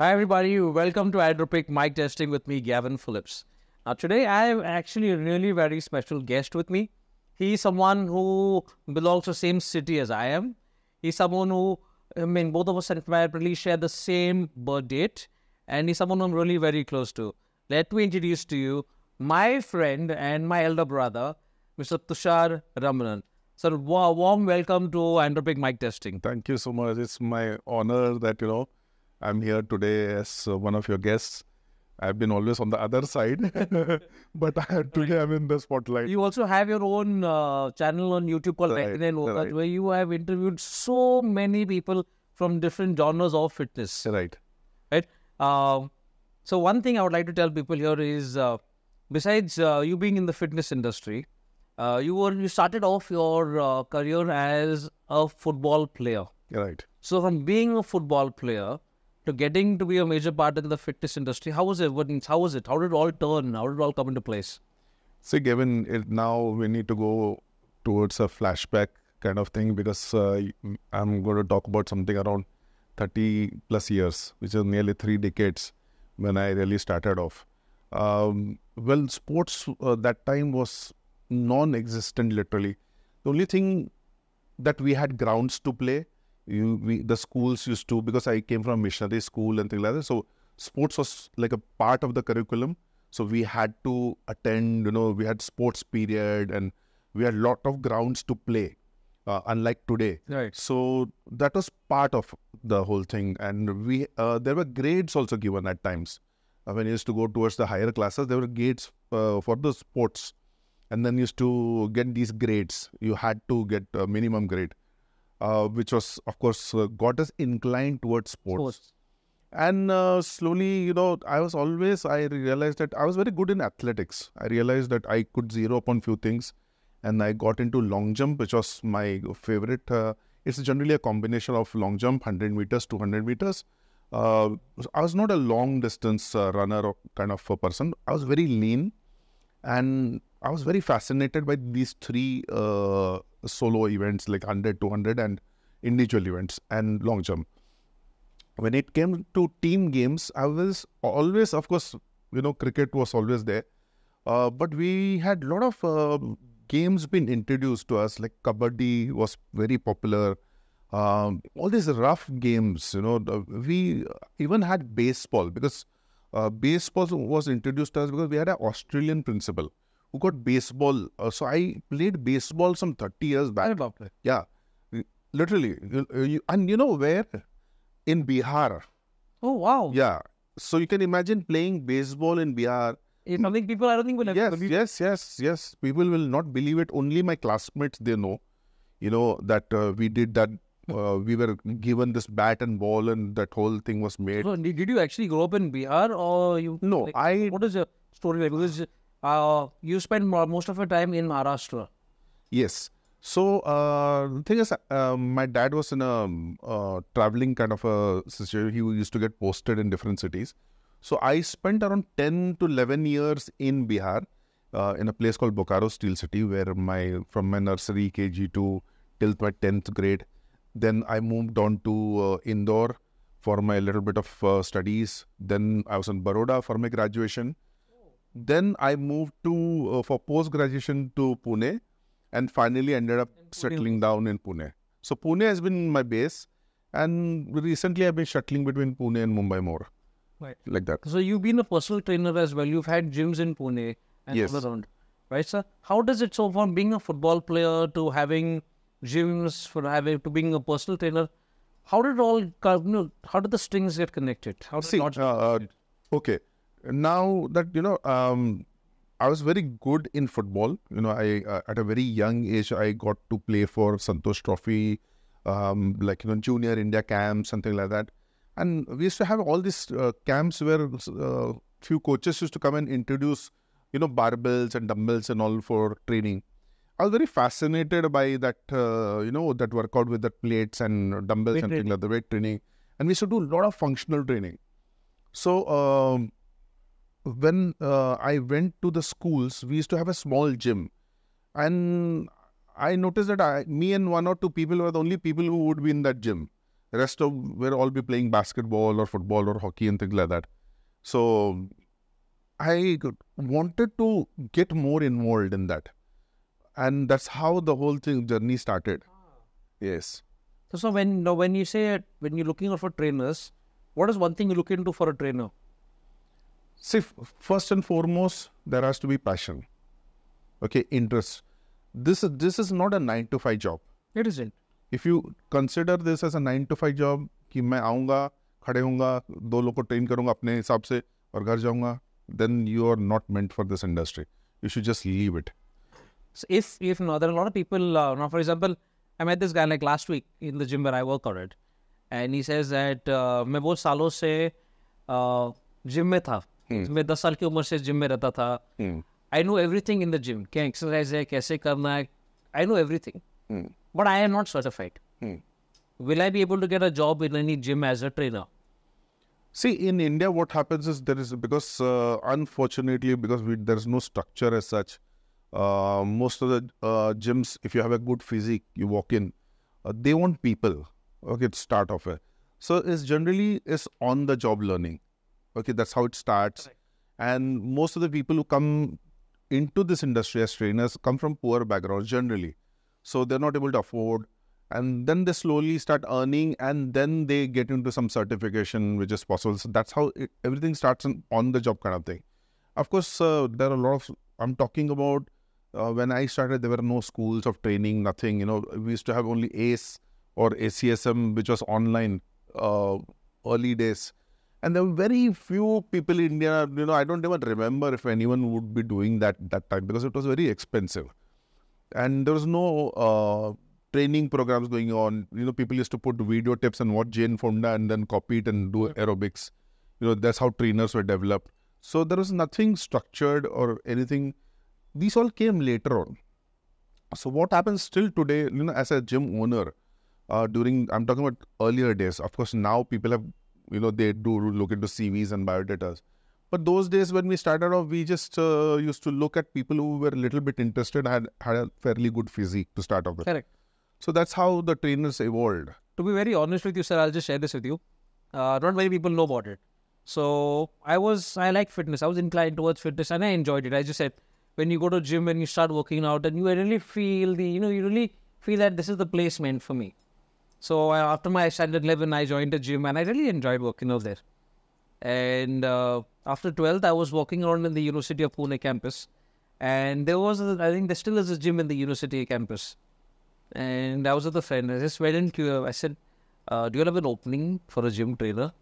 Hi everybody, welcome to Hydropic Mic Testing with me, Gavin Phillips. Now today I have actually a really very special guest with me. He's someone who belongs to the same city as I am. He's someone who, I mean, both of us really share the same birth date and he's someone I'm really very close to. Let me introduce to you my friend and my elder brother, Mr. Tushar Ramanan. Sir, warm welcome to Andropic Mic Testing. Thank you so much. It's my honor that, you know, I'm here today as uh, one of your guests. I've been always on the other side, but today I'm in the spotlight. You also have your own uh, channel on YouTube called right, Vecna right. where you have interviewed so many people from different genres of fitness. Right. Right. Uh, so one thing I would like to tell people here is, uh, besides uh, you being in the fitness industry, uh, you were you started off your career as a football player. Right. So from being a football player to getting to be a major part in the fitness industry? How was it? How was it? How did it all turn? How did it all come into place? See, given it, now we need to go towards a flashback kind of thing because uh, I'm going to talk about something around 30 plus years, which is nearly three decades when I really started off. Um, well, sports uh, that time was non existent literally. The only thing that we had grounds to play you we, the schools used to because I came from missionary school and things like that. So sports was like a part of the curriculum. So we had to attend. You know, we had sports period and we had lot of grounds to play. Uh, unlike today, right? So that was part of the whole thing, and we uh, there were grades also given at times. Uh, when you used to go towards the higher classes, there were grades uh, for the sports, and then used to get these grades. You had to get a minimum grade uh, which was, of course, uh, got us inclined towards sports. sports. And uh, slowly, you know, I was always, I realized that I was very good in athletics. I realized that I could zero upon few things. And I got into long jump, which was my favorite. Uh, it's generally a combination of long jump, 100 meters, 200 meters. Uh, I was not a long distance uh, runner kind of a person. I was very lean. And I was very fascinated by these three uh, solo events like 100, 200, and individual events and long jump. When it came to team games, I was always, of course, you know, cricket was always there. Uh, but we had a lot of uh, games been introduced to us, like kabaddi was very popular. Um, all these rough games, you know, we even had baseball because uh, baseball was introduced to us because we had an Australian principal who got baseball. Uh, so I played baseball some 30 years back. I oh, love that. Yeah, literally. Uh, you, and you know where? In Bihar. Oh, wow. Yeah. So you can imagine playing baseball in Bihar. It's something people I don't think will ever yes, believe. Yes, yes, yes. People will not believe it. Only my classmates, they know, you know, that uh, we did that. Uh, we were given this bat and ball and that whole thing was made. So, did you actually grow up in Bihar or you? No, like, I. What is your story like? Because uh, you spend most of your time in Maharashtra. Yes. So uh, the thing is, uh, my dad was in a uh, traveling kind of a situation. He used to get posted in different cities. So I spent around 10 to 11 years in Bihar, uh, in a place called Bokaro Steel City, where my from my nursery KG to till my 10th grade. Then I moved on to uh, Indore for my little bit of uh, studies. Then I was in Baroda for my graduation. Then I moved to uh, for post graduation to Pune, and finally ended up settling down in Pune. So Pune has been my base, and recently I've been shuttling between Pune and Mumbai more, right? Like that. So you've been a personal trainer as well. You've had gyms in Pune and yes. all around, right, sir? How does it so from being a football player to having gyms for having to being a personal trainer? How did all you know, how did the strings get connected? How did See, uh, connected? okay now that you know um, I was very good in football. You know, I uh, at a very young age I got to play for Santosh Trophy, um, like you know junior India camps, something like that. And we used to have all these uh, camps where uh, few coaches used to come and introduce, you know, barbells and dumbbells and all for training. I was very fascinated by that, uh, you know, that workout with the plates and dumbbells weight and things like the weight training. And we used to do a lot of functional training. So. Um, when uh, I went to the schools, we used to have a small gym, and I noticed that I, me and one or two people were the only people who would be in that gym. The rest of were all be playing basketball or football or hockey and things like that. So I wanted to get more involved in that, and that's how the whole thing journey started. Ah. Yes. So, so when when you say when you're looking for trainers, what is one thing you look into for a trainer? See, first and foremost, there has to be passion. Okay, interest. This is this is not a nine to five job. It isn't. If you consider this as a nine to five job, कि मैं आऊँगा खड़े होऊंगा do लोग को train करूँगा अपने हिसाब से और then you are not meant for this industry. You should just leave it. So if if you know, there are a lot of people. Uh, now, for example, I met this guy like last week in the gym where I work on at, and he says that uh, मैं बहुत सालों से gym uh, में था तो मैं दस साल की उम्र से जिम में रहता था I know everything in the gym क्या एक्सरसाइज है कैसे करना है I know everything but I am not certified will I be able to get a job in any gym as a trainer See, in India, what happens is there is because uh, unfortunately, because we, there is no structure as such. Uh, most of the uh, gyms, if you have a good physique, you walk in, uh, they want people. Okay, to start off with. So it's generally it's on the job learning. Okay, that's how it starts. Correct. And most of the people who come into this industry as trainers come from poor backgrounds generally. So they're not able to afford. And then they slowly start earning and then they get into some certification which is possible. So that's how it, everything starts on the job kind of thing. Of course, uh, there are a lot of, I'm talking about uh, when I started, there were no schools of training, nothing. You know, we used to have only ACE or ACSM, which was online uh, early days. And there were very few people in India, you know, I don't even remember if anyone would be doing that that time because it was very expensive. And there was no uh, training programs going on. You know, people used to put video tips and watch Jane Fonda and then copy it and do aerobics. You know, that's how trainers were developed. So there was nothing structured or anything. These all came later on. So what happens still today, you know, as a gym owner, uh, during I'm talking about earlier days. Of course, now people have you know, they do look into CVs and biodatas. But those days when we started off, we just uh, used to look at people who were a little bit interested had had a fairly good physique to start off with. Correct. So that's how the trainers evolved. To be very honest with you, sir, I'll just share this with you. Uh, not many people know about it. So I was, I like fitness. I was inclined towards fitness and I enjoyed it. I just said, when you go to gym and you start working out and you really feel the, you know, you really feel that this is the place meant for me. So uh, after my standard 11, I joined a gym and I really enjoyed working out there. And uh, after 12, I was walking around in the University of Pune campus. And there was, a, I think there still is a gym in the University campus. And I was with a friend. I just went into, uh, I said, uh, do you have an opening for a gym trainer?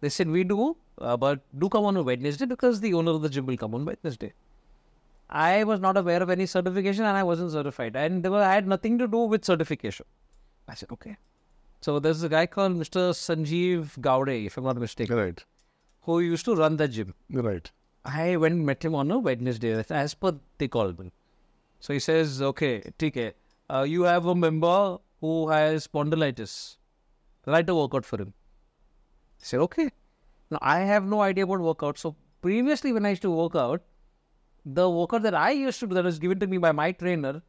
They said, we do, uh, but do come on a Wednesday because the owner of the gym will come on Wednesday. I was not aware of any certification and I wasn't certified. And were, I had nothing to do with certification. I said, okay. So there's a guy called Mr. Sanjeev Gowde, if I'm not mistaken, right. who used to run the gym. Right. I went and met him on a Wednesday, as per they called me. So he says, okay, TK, uh, you have a member who has spondylitis. Write a workout for him. I said, okay. Now, I have no idea about workout. So previously when I used to work out, the workout that I used to do that was given to me by my trainer,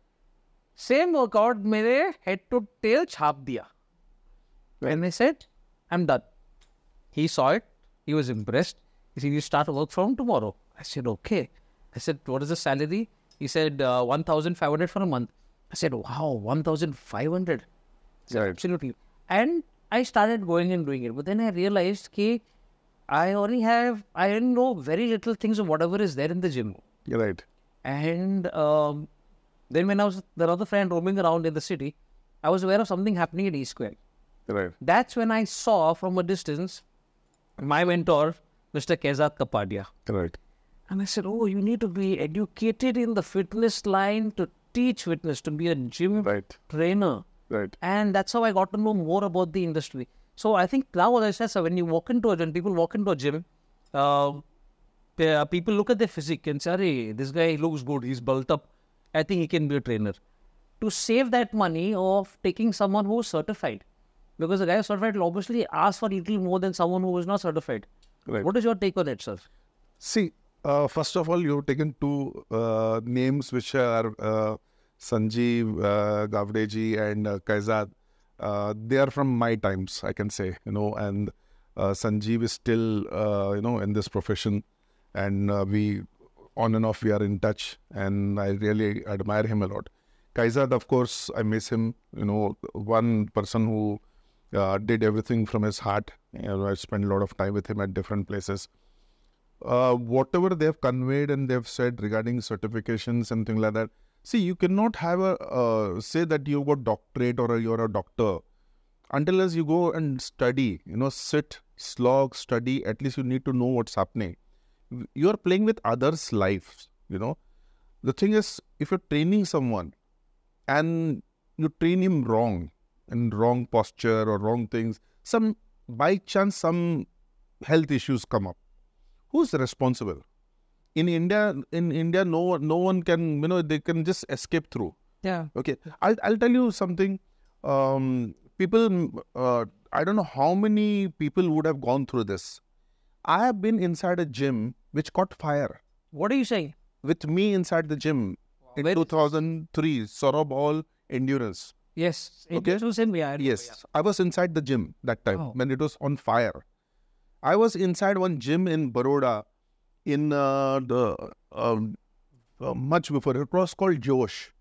same workout mere head to tail छाप दिया when they said, I'm done. He saw it. He was impressed. He said, You start work from tomorrow. I said, Okay. I said, What is the salary? He said, uh, 1,500 for a month. I said, Wow, 1,500. Yeah, Absolutely. And I started going and doing it. But then I realized that I only have, I know very little things of whatever is there in the gym. You're right. And um, then when I was, the other friend roaming around in the city, I was aware of something happening at E Square. Right. That's when I saw from a distance my mentor, Mr. Kezat Kapadia. Right. And I said, Oh, you need to be educated in the fitness line to teach fitness, to be a gym right. trainer. Right. And that's how I got to know more about the industry. So I think now, as I said, so when you walk into a gym, people walk into a gym, uh, uh people look at their physique and say, hey, this guy looks good, he's built up. I think he can be a trainer. To save that money of taking someone who's certified, because the guy who is certified will obviously ask for little more than someone who is not certified. Right. What is your take on it, sir? See, uh, first of all, you've taken two uh, names which are uh, Sanjeev uh, Gavdeji and uh, Kaizad. Uh, they are from my times, I can say, you know, and uh, Sanjeev is still, uh, you know, in this profession. And we, on and off, we are in touch. And I really admire him a lot. Kaizad, of course, I miss him. You know, one person who uh, did everything from his heart. You know, I spent a lot of time with him at different places. Uh, whatever they have conveyed and they have said regarding certifications and things like that. See, you cannot have a uh, say that you got doctorate or you're a doctor until as you go and study. You know, sit, slog, study. At least you need to know what's happening. You are playing with others' lives. You know, the thing is, if you're training someone and you train him wrong, and wrong posture or wrong things, some by chance some health issues come up. Who's responsible? In India, in India, no no one can you know they can just escape through. Yeah. Okay. I'll I'll tell you something. Um, people, uh, I don't know how many people would have gone through this. I have been inside a gym which caught fire. What are you saying? With me inside the gym wow. in 2003, Sorob Hall Endurance. Yes. okay. Yes. Yeah. I was inside the gym that time oh. when it was on fire. I was inside one gym in Baroda in uh, the um, uh, much before it was called Josh.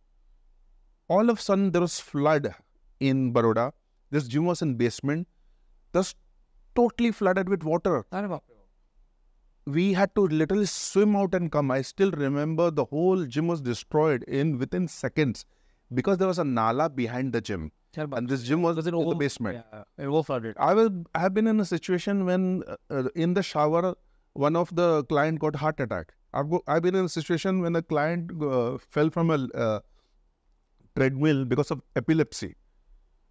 All of a sudden there was flood in Baroda. This gym was in basement. thus totally flooded with water. We had to literally swim out and come. I still remember the whole gym was destroyed in within seconds because there was a nala behind the gym. And this gym was, was in the basement. Yeah, it was flooded. I was I have been in a situation when uh, uh, in the shower one of the client got heart attack. I've I've been in a situation when a client uh, fell from a uh, treadmill because of epilepsy.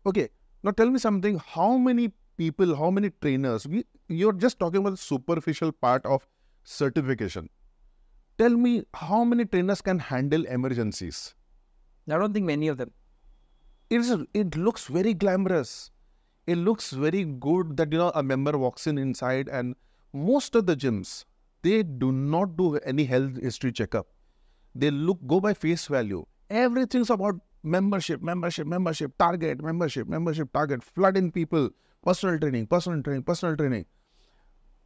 Okay, now tell me something. How many people? How many trainers? We you're just talking about the superficial part of certification. Tell me how many trainers can handle emergencies? I don't think many of them. It's, it looks very glamorous. It looks very good that, you know, a member walks in inside and most of the gyms, they do not do any health history checkup. They look, go by face value. Everything's about membership, membership, membership, target, membership, membership, target, flooding people, personal training, personal training, personal training.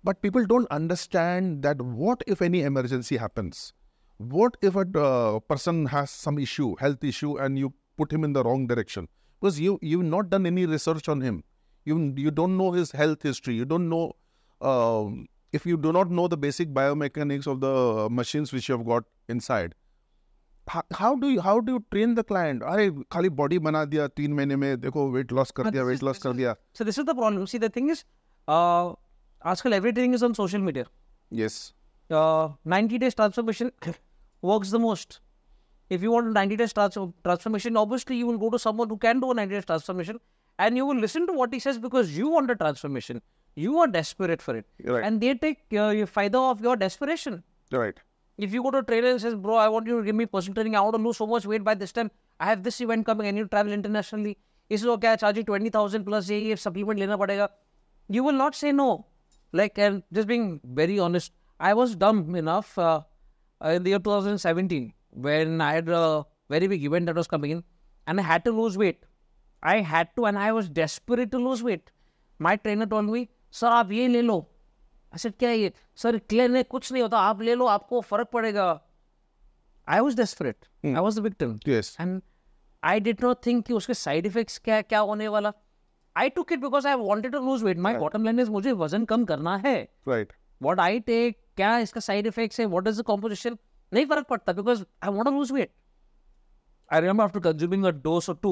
But people don't understand that what if any emergency happens? what if a uh, person has some issue, health issue, and you put him in the wrong direction? Because you you've not done any research on him. You you don't know his health history. You don't know um, if you do not know the basic biomechanics of the machines which you have got inside. How, how do you how do you train the client? अरे खाली body बना दिया तीन महीने में देखो weight loss, कर दिया So this is the problem. See the thing is, uh, आजकल everything is on social media. Yes uh, 90 days transformation works the most. If you want a 90 days trans transformation, obviously you will go to someone who can do a 90 days transformation and you will listen to what he says because you want a transformation. You are desperate for it. Right. And they take uh, your fider of your desperation. Right. If you go to a trainer and says, bro, I want you to give me personal training. I want to lose so much weight by this time. I have this event coming. I need to travel internationally. He says, okay, i charge you 20,000 plus AEF supplement. Lena padega. You will not say no. Like, and just being very honest, I was dumb enough in uh, the year 2017 when I had a very big event that was coming in and I had to lose weight. I had to and I was desperate to lose weight. My trainer told me, Sir, aap ye le lo. I said, Kya ye? Sir, clear ne kuch nahi hota. Aap le lo, aapko farak padega. I was desperate. Hmm. I was the victim. Yes. And I did not think ki uske side effects kya, kya hone wala. I took it because I wanted to lose weight. My bottom line is, mujhe wazan kam karna hai. Right. What I take क्या इसका side effects है what is the composition नहीं फर्क पड़ता because I want lose weight I remember after consuming a dose और two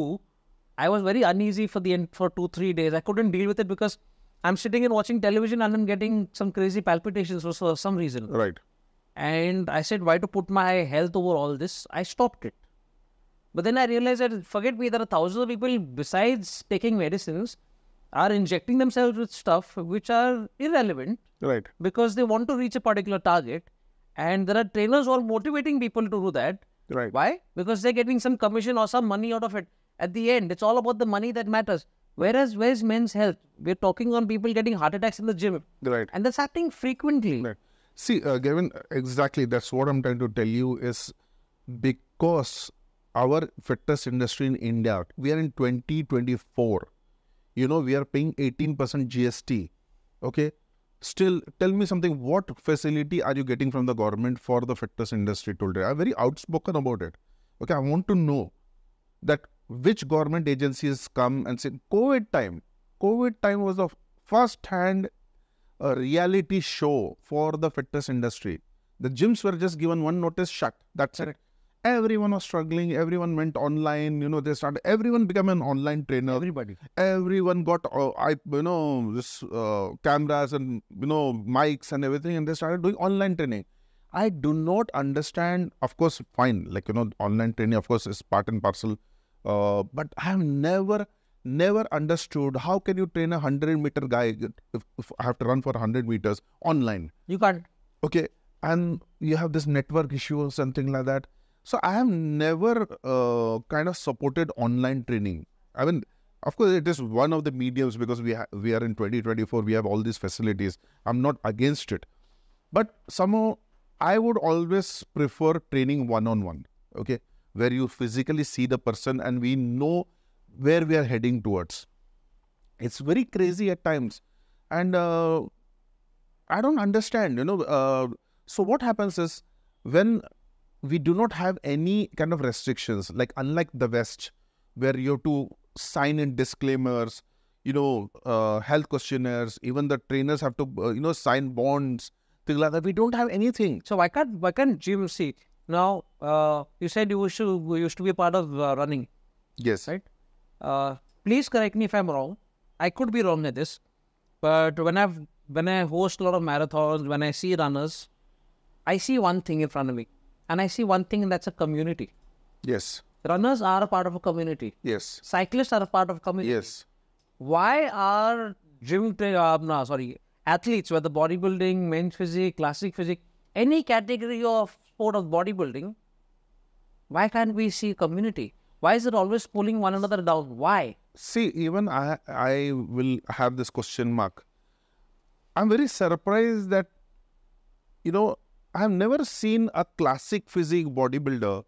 I was very uneasy for the end for two three days I couldn't deal with it because I am sitting and watching television and am getting some crazy palpitations for some reason right and I said, why to put my health over all this? I stopped it. But then I realized that forget me, there are thousands of people besides taking medicines are injecting themselves with stuff which are irrelevant right because they want to reach a particular target and there are trainers who are motivating people to do that right why because they're getting some commission or some money out of it at the end it's all about the money that matters whereas where's men's health we're talking on people getting heart attacks in the gym right and that's happening frequently right. see uh, gavin exactly that's what i'm trying to tell you is because our fitness industry in india we are in 2024 you know, we are paying 18% GST. Okay. Still, tell me something. What facility are you getting from the government for the fitness industry today? I'm very outspoken about it. Okay. I want to know that which government agencies come and say, COVID time. COVID time was the first hand uh, reality show for the fitness industry. The gyms were just given one notice shut. That's Correct. it everyone was struggling everyone went online you know they started everyone became an online trainer everybody everyone got uh, i you know this uh, cameras and you know mics and everything and they started doing online training i do not understand of course fine like you know online training of course is part and parcel uh, but i have never never understood how can you train a 100 meter guy if, if i have to run for 100 meters online you can't okay and you have this network issue or something like that so I have never uh, kind of supported online training. I mean, of course, it is one of the mediums because we we are in 2024. We have all these facilities. I'm not against it, but somehow I would always prefer training one on one. Okay, where you physically see the person and we know where we are heading towards. It's very crazy at times, and uh, I don't understand. You know, uh, so what happens is when we do not have any kind of restrictions. Like unlike the West, where you have to sign in disclaimers, you know, uh, health questionnaires. Even the trainers have to, uh, you know, sign bonds. Things like that. We don't have anything. So why can't why can't gym see now? Uh, you said you used to you used to be part of uh, running. Yes. Right. Uh, please correct me if I'm wrong. I could be wrong at this, but when I've when I host a lot of marathons, when I see runners, I see one thing in front of me and I see one thing, and that's a community. Yes. Runners are a part of a community. Yes. Cyclists are a part of a community. Yes. Why are gym, uh, no, sorry, athletes, whether bodybuilding, men's physique, classic physique, any category of sport of bodybuilding, why can't we see community? Why is it always pulling one another down? Why? See, even I, I will have this question mark. I'm very surprised that, you know, I've never seen a classic physique bodybuilder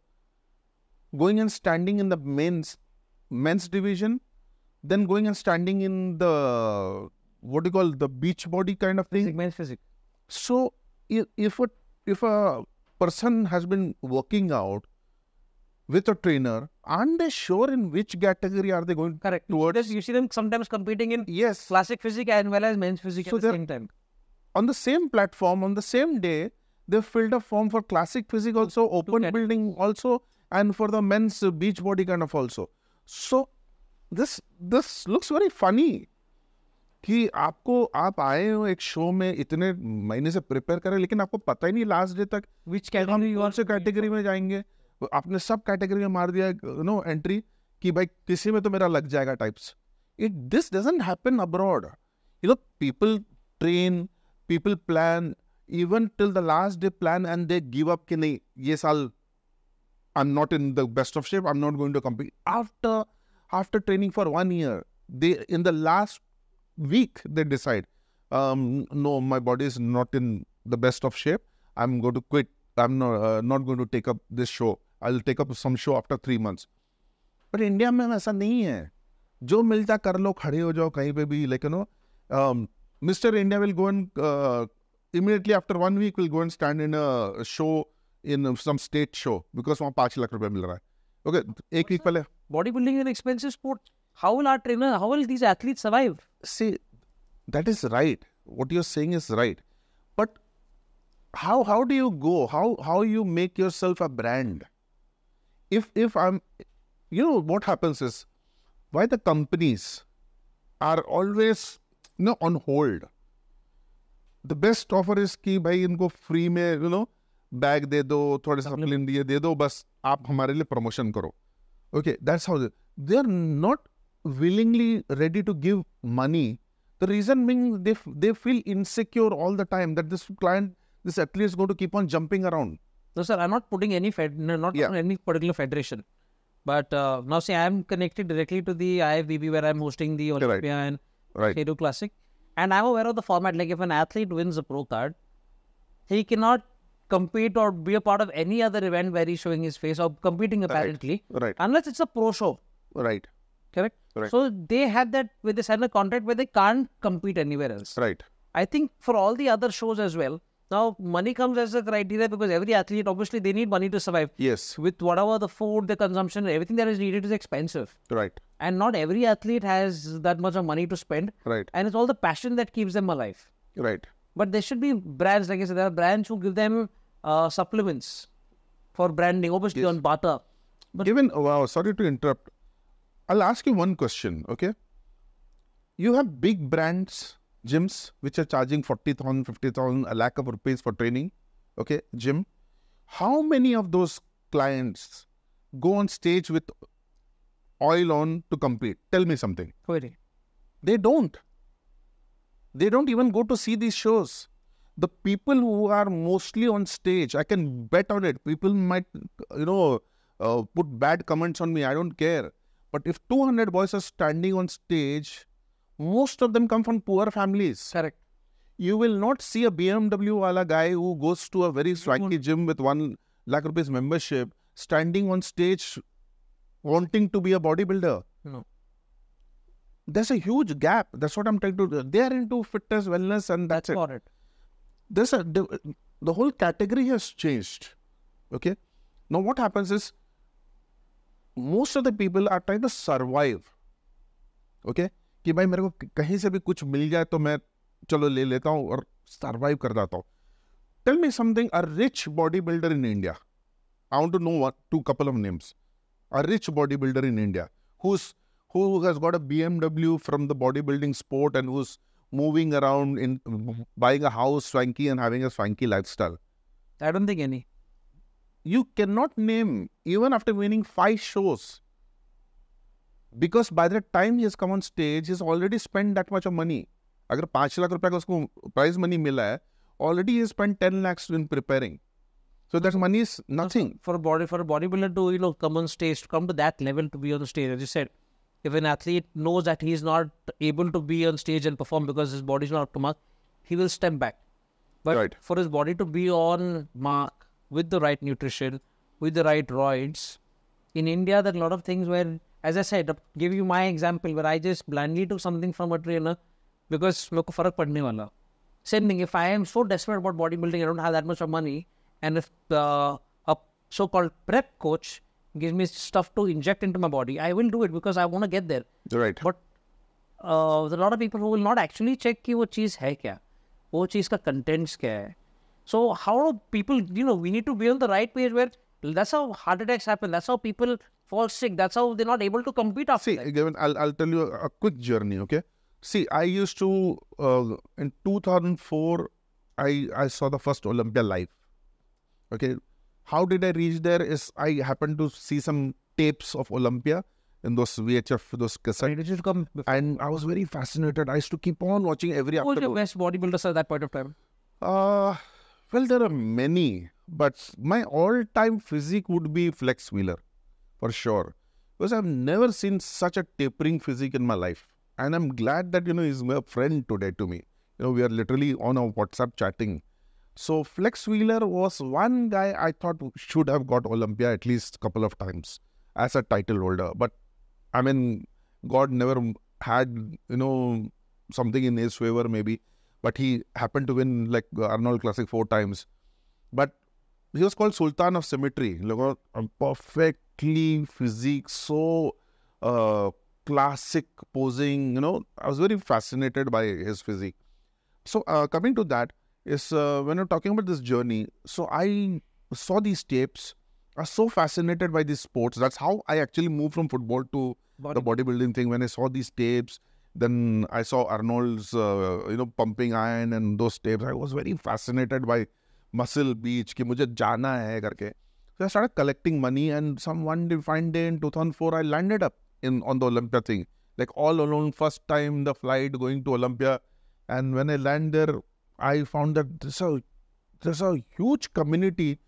going and standing in the men's men's division, then going and standing in the what do you call the beach body kind of thing. men's physique. So if if a, if a person has been working out with a trainer, aren't they sure in which category are they going Correct. towards? You see them sometimes competing in yes classic physique as well as men's physique so at the same time. On the same platform, on the same day, they filled a form for classic physics also, open building also, and for the men's beach body kind of also. So this this looks very funny कि आपको आप आए हो एक show में इतने महीने से प्रिपेयर करें लेकिन आपको पता ही नहीं लास्ट डे तक विच कैटेगरी कौन से कैटेगरी में जाएंगे आपने सब कैटेगरी में मार दिया नो एंट्री कि भाई किसी में तो मेरा लग जाएगा types it this doesn't happen abroad you know people train people plan even till the last day plan and they give up ki nahi, yes I'll I'm not in the best of shape I'm not going to compete after after training for one year they in the last week they decide um, no my body is not in the best of shape I'm going to quit I'm not, uh, not going to take up this show I'll take up some show after three months But India, में ऐसा नहीं है जो मिलता कर लो खड़े हो जाओ कहीं पे भी लेकिन Mr India will go and immediately after one week we will go and stand in a show in some state show because वहाँ पाँच लाख रुपए मिल रहा है ओके okay, एक वीक पहले body building and expensive sport how will our trainer how will these athlete survive see that is right what you are saying is right but how how do you go how how you make yourself a brand if if i'm you know what happens is why the companies are always you know, on hold the best offer is कि भाई इनको free में you know bag दे दो थोड़े spleen दिए दे दो बस आप हमारे लिए प्रमोशन करो okay that's how they are not willingly ready to give money the reason being they feel insecure all the time that this client this at least go to keep on jumping around sir I not putting any not any particular federation but now see I am connected directly to the I F I am hosting the Olympia and Sheru classic And I'm aware of the format. Like if an athlete wins a pro card, he cannot compete or be a part of any other event where he's showing his face or competing apparently. Right. right. Unless it's a pro show. Right. Correct? Right. So they had that with the signed a contract where they can't compete anywhere else. Right. I think for all the other shows as well, now, money comes as a criteria because every athlete, obviously, they need money to survive. Yes. With whatever the food, the consumption, everything that is needed is expensive. Right. And not every athlete has that much of money to spend. Right. And it's all the passion that keeps them alive. Right. But there should be brands, like I said, there are brands who give them uh, supplements for branding, obviously yes. on Bata. But Even, uh, wow, sorry to interrupt. I'll ask you one question, okay? You have big brands gyms which are charging 40,000, 50,000, a lakh of rupees for training, okay, gym. How many of those clients go on stage with oil on to compete? Tell me something. Really? They don't. They don't even go to see these shows. The people who are mostly on stage, I can bet on it. People might, you know, uh, put bad comments on me. I don't care. But if 200 boys are standing on stage most of them come from poor families. Correct. You will not see a BMW wala guy who goes to a very swanky gym with one lakh rupees membership standing on stage wanting to be a bodybuilder. No. There's a huge gap. That's what I'm trying to do. They're into fitness, wellness, and that's, it. it. There's a the, the whole category has changed. Okay. Now what happens is most of the people are trying to survive. Okay कि भाई मेरे को कहीं से भी कुछ मिल जाए तो मैं चलो ले लेता हूँ और सर्वाइव कर जाता हूँ tell me something a rich body builder in India I want to know two couple of names a rich body builder in India BMW from the body building sport and who's moving around in buying a house swanky and having a swanky lifestyle I don't think any you can not name even after winning five shows because by the time he come on stage is already spend that much of money अगर पाँच लाख रुपए का उसको prize money मिला है already he spend ten lakhs in preparing So that money is nothing. for a body for bodybuilder to, you know, come on stage, to come to that level to be on stage, as you said, if an athlete knows that he is not able to be on stage and perform because his body is not up to mark, he will step back. But right. for his body to be on mark with the right nutrition, with the right roids, in India, there are a lot of things where as I said, give you my example where I just blindly took something from a trainer because look for padne wala. Same thing, if I am so desperate about bodybuilding, I don't have that much of money, and if the, a so called prep coach gives me stuff to inject into my body, I will do it because I want to get there. Right. But uh, there are a lot of people who will not actually check कि वो चीज़ है क्या वो चीज़ का contents क्या है so how people, you know, we need to be on the right page where that's how heart attacks happen. That's how people falls sick. That's how they're not able to compete after See, that. Given, I'll, I'll tell you a, a quick journey, okay? See, I used to, uh, in 2004, I, I saw the first Olympia live. Okay. How did I reach there is I happened to see some tapes of Olympia in those VHF, those cassettes. And I was very fascinated. I used to keep on watching every Who was your best bodybuilders at that point of time? Uh, well, there are many. But my all-time physique would be Flex Wheeler for sure. Because I've never seen such a tapering physique in my life. And I'm glad that, you know, he's my friend today to me. You know, we are literally on our WhatsApp chatting. So Flex Wheeler was one guy I thought should have got Olympia at least a couple of times as a title holder. But I mean, God never had, you know, something in his favor maybe. But he happened to win like uh, Arnold Classic four times. But he was called Sultan of Symmetry. Look, a perfect clean physique, so uh, classic posing. You know, I was very fascinated by his physique. So uh, coming to that is uh, when I'm talking about this journey. So I saw these tapes. I was so fascinated by these sports. That's how I actually moved from football to Body. the bodybuilding thing. When I saw these tapes, then I saw Arnold's, uh, you know, pumping iron and those tapes. I was very fascinated by muscle beach. कि मुझे जाना है करके. So I started collecting money, and some one defined fine day in 2004, I landed up in on the Olympia thing. Like all alone, first time the flight going to Olympia, and when I land there, I found that there's a there's a huge community.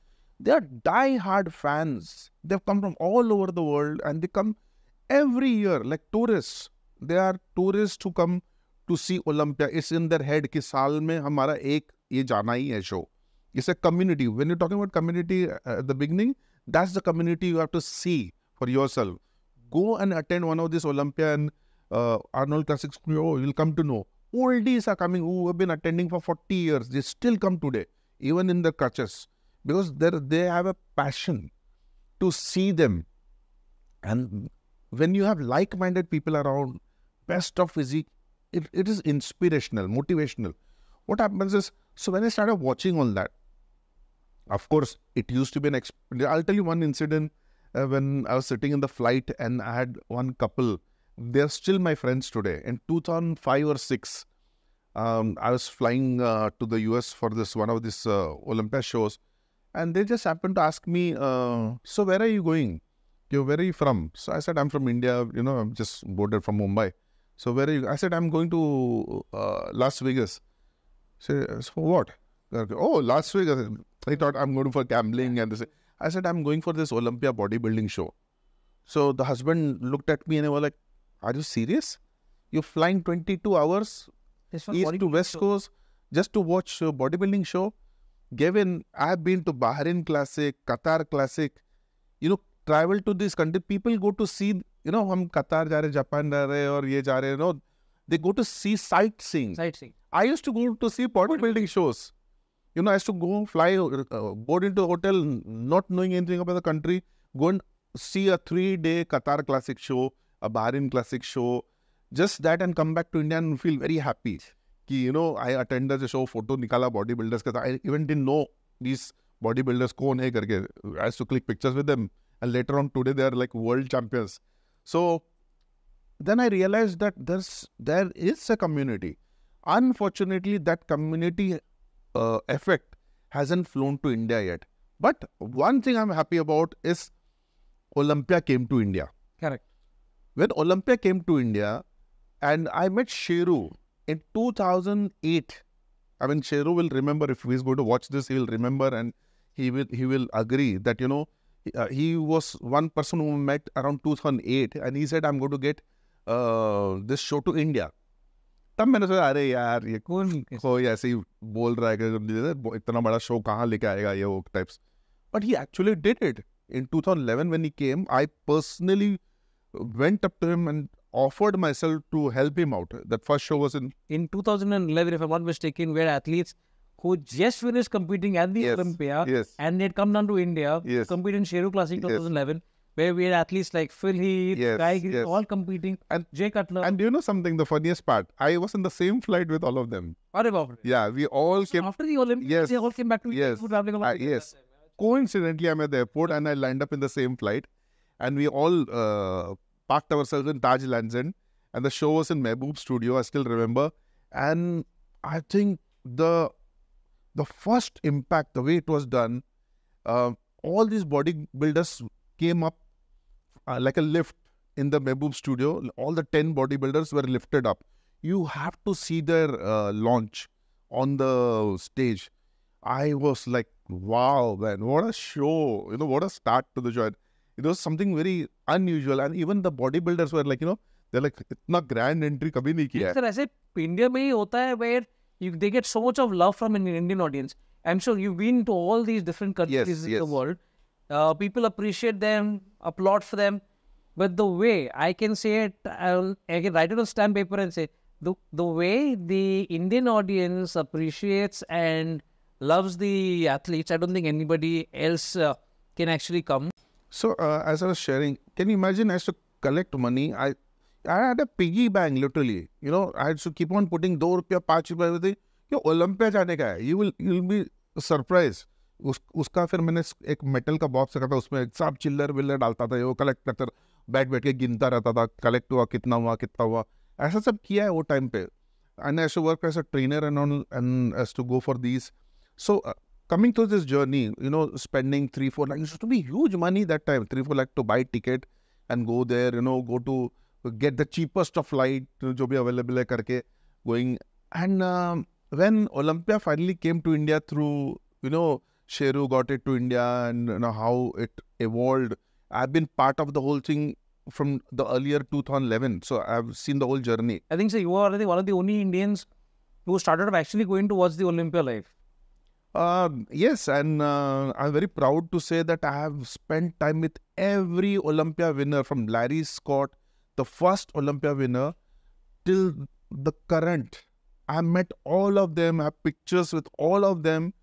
They are die-hard fans. They've come from all over the world, and they come every year like tourists. They are tourists who come to see Olympia. It's in their head कि साल में हमारा एक ये जाना ही है show. It's a community. When you're talking about community uh, at the beginning, that's the community you have to see for yourself. Go and attend one of these Olympia and uh, Arnold Classics. Oh, you'll come to know. Oldies are coming who have been attending for 40 years. They still come today, even in the crutches, because they they have a passion to see them. And when you have like-minded people around, best of physique, it, it is inspirational, motivational. What happens is, so when I started watching all that, of course, it used to be an. Exp- I'll tell you one incident uh, when I was sitting in the flight and I had one couple. They're still my friends today. In 2005 or 6, um, I was flying uh, to the US for this one of these uh, Olympia shows, and they just happened to ask me, uh, "So where are you going? You where are you from?" So I said, "I'm from India. You know, I'm just boarded from Mumbai. So where are you?" I said, "I'm going to uh, Las Vegas." So, so what? oh, last week uh, I thought I'm going for gambling and this. I said I'm going for this Olympia bodybuilding show. So the husband looked at me and he was like, "Are you serious? You're flying 22 hours east to west coast just to watch a uh, bodybuilding show?" Given I've been to Bahrain Classic, Qatar Classic, you know, travel to these country. People go to see, you know, हम कतार जा रहे, Japan जा रहे और ये you know, they go to see sightseeing. Sightseeing. I used to go to see bodybuilding shows you know, I used to go fly, uh, uh, board into a hotel, not knowing anything about the country, go and see a three-day Qatar Classic show, a Bahrain Classic show, just that and come back to India and feel very happy. Ki, you know, I attended the show, photo nikala bodybuilders ka I even didn't know these bodybuilders कौन है करके. I used to click pictures with them and later on today they are like world champions. So then I realized that there's there is a community. Unfortunately, that community uh, effect hasn't flown to India yet. But one thing I'm happy about is Olympia came to India. Correct. When Olympia came to India, and I met Sheru in 2008. I mean, Sheru will remember if he's going to watch this, he will remember and he will he will agree that you know uh, he was one person who met around 2008, and he said, "I'm going to get uh, this show to India." तब मैंने सोचा अरे यार ये कौन कोई ऐसे ही बोल रहा है कि इतना बड़ा शो कहाँ लेके आएगा ये वो types but he actually did it in 2011 when he came i personally went up to him and offered myself to help him out that first show was in in 2011 if i'm not mistaken where athletes who just finished competing at the yes, Olympia yes. and they'd come down to India, yes. compete in Sheru Classic 2011. Yes. where we had least like Phil Heath, yes, Guy yes. all competing, and Jay Cutler. And do you know something? The funniest part, I was in the same flight with all of them. Yeah, we all so came after the Olympics. Yes, they all came back to yes, uh, yes. Coincidentally, I'm at the airport and I lined up in the same flight, and we all uh, parked ourselves in Taj Lands End, and the show was in Mehboob Studio. I still remember, and I think the the first impact, the way it was done, uh, all these bodybuilders came up uh, like a lift in the Mehboob studio. All the 10 bodybuilders were lifted up. You have to see their uh, launch on the stage. I was like, wow, man, what a show. You know, what a start to the show. It was something very unusual. And even the bodybuilders were like, you know, they're like, not grand entry kabhi nahi kiya. Sir, aise India mein hota hai where you, they get so much of love from an Indian audience. I'm sure you've been to all these different countries yes, in yes. the world. Uh, people appreciate them for them. But the way I can say it, I'll, I can write it on stamp paper and say the, the way the Indian audience appreciates and loves the athletes, I don't think anybody else uh, can actually come. So, uh, as I was sharing, can you imagine I have to collect money? I I had a piggy bank, literally. You know, I had to keep on putting 2 rupees, 5 rupiah, everything. know, Olympia jane ka You will you'll be surprised. उस उसका फिर मैंने एक metal का box रखा था उसमें सब चिल्लर विल्लर डालता था वो कलेक्ट करते बैठ बैठ के गिनता रहता था कलेक्ट हुआ कितना हुआ कितना हुआ ऐसा सब किया है वो टाइम पे and as to work as a trainer and on and as to go for this so coming to this journey you know spending three four lakh to be huge money that time three four lakh to buy ticket and go there you know go to get the cheapest of flight जो भी available है करके going and when Olympia finally came to India through you no Sheru got it to India and you know, how it evolved. I've been part of the whole thing from the earlier 2011. So I've seen the whole journey. I think so. You are one of the only Indians who started actually going to watch the Olympia life. Uh, yes, and uh, I'm very proud to say that I have spent time with every Olympia winner from Larry Scott, the first Olympia winner, till the current. I met all of them, I have pictures with all of them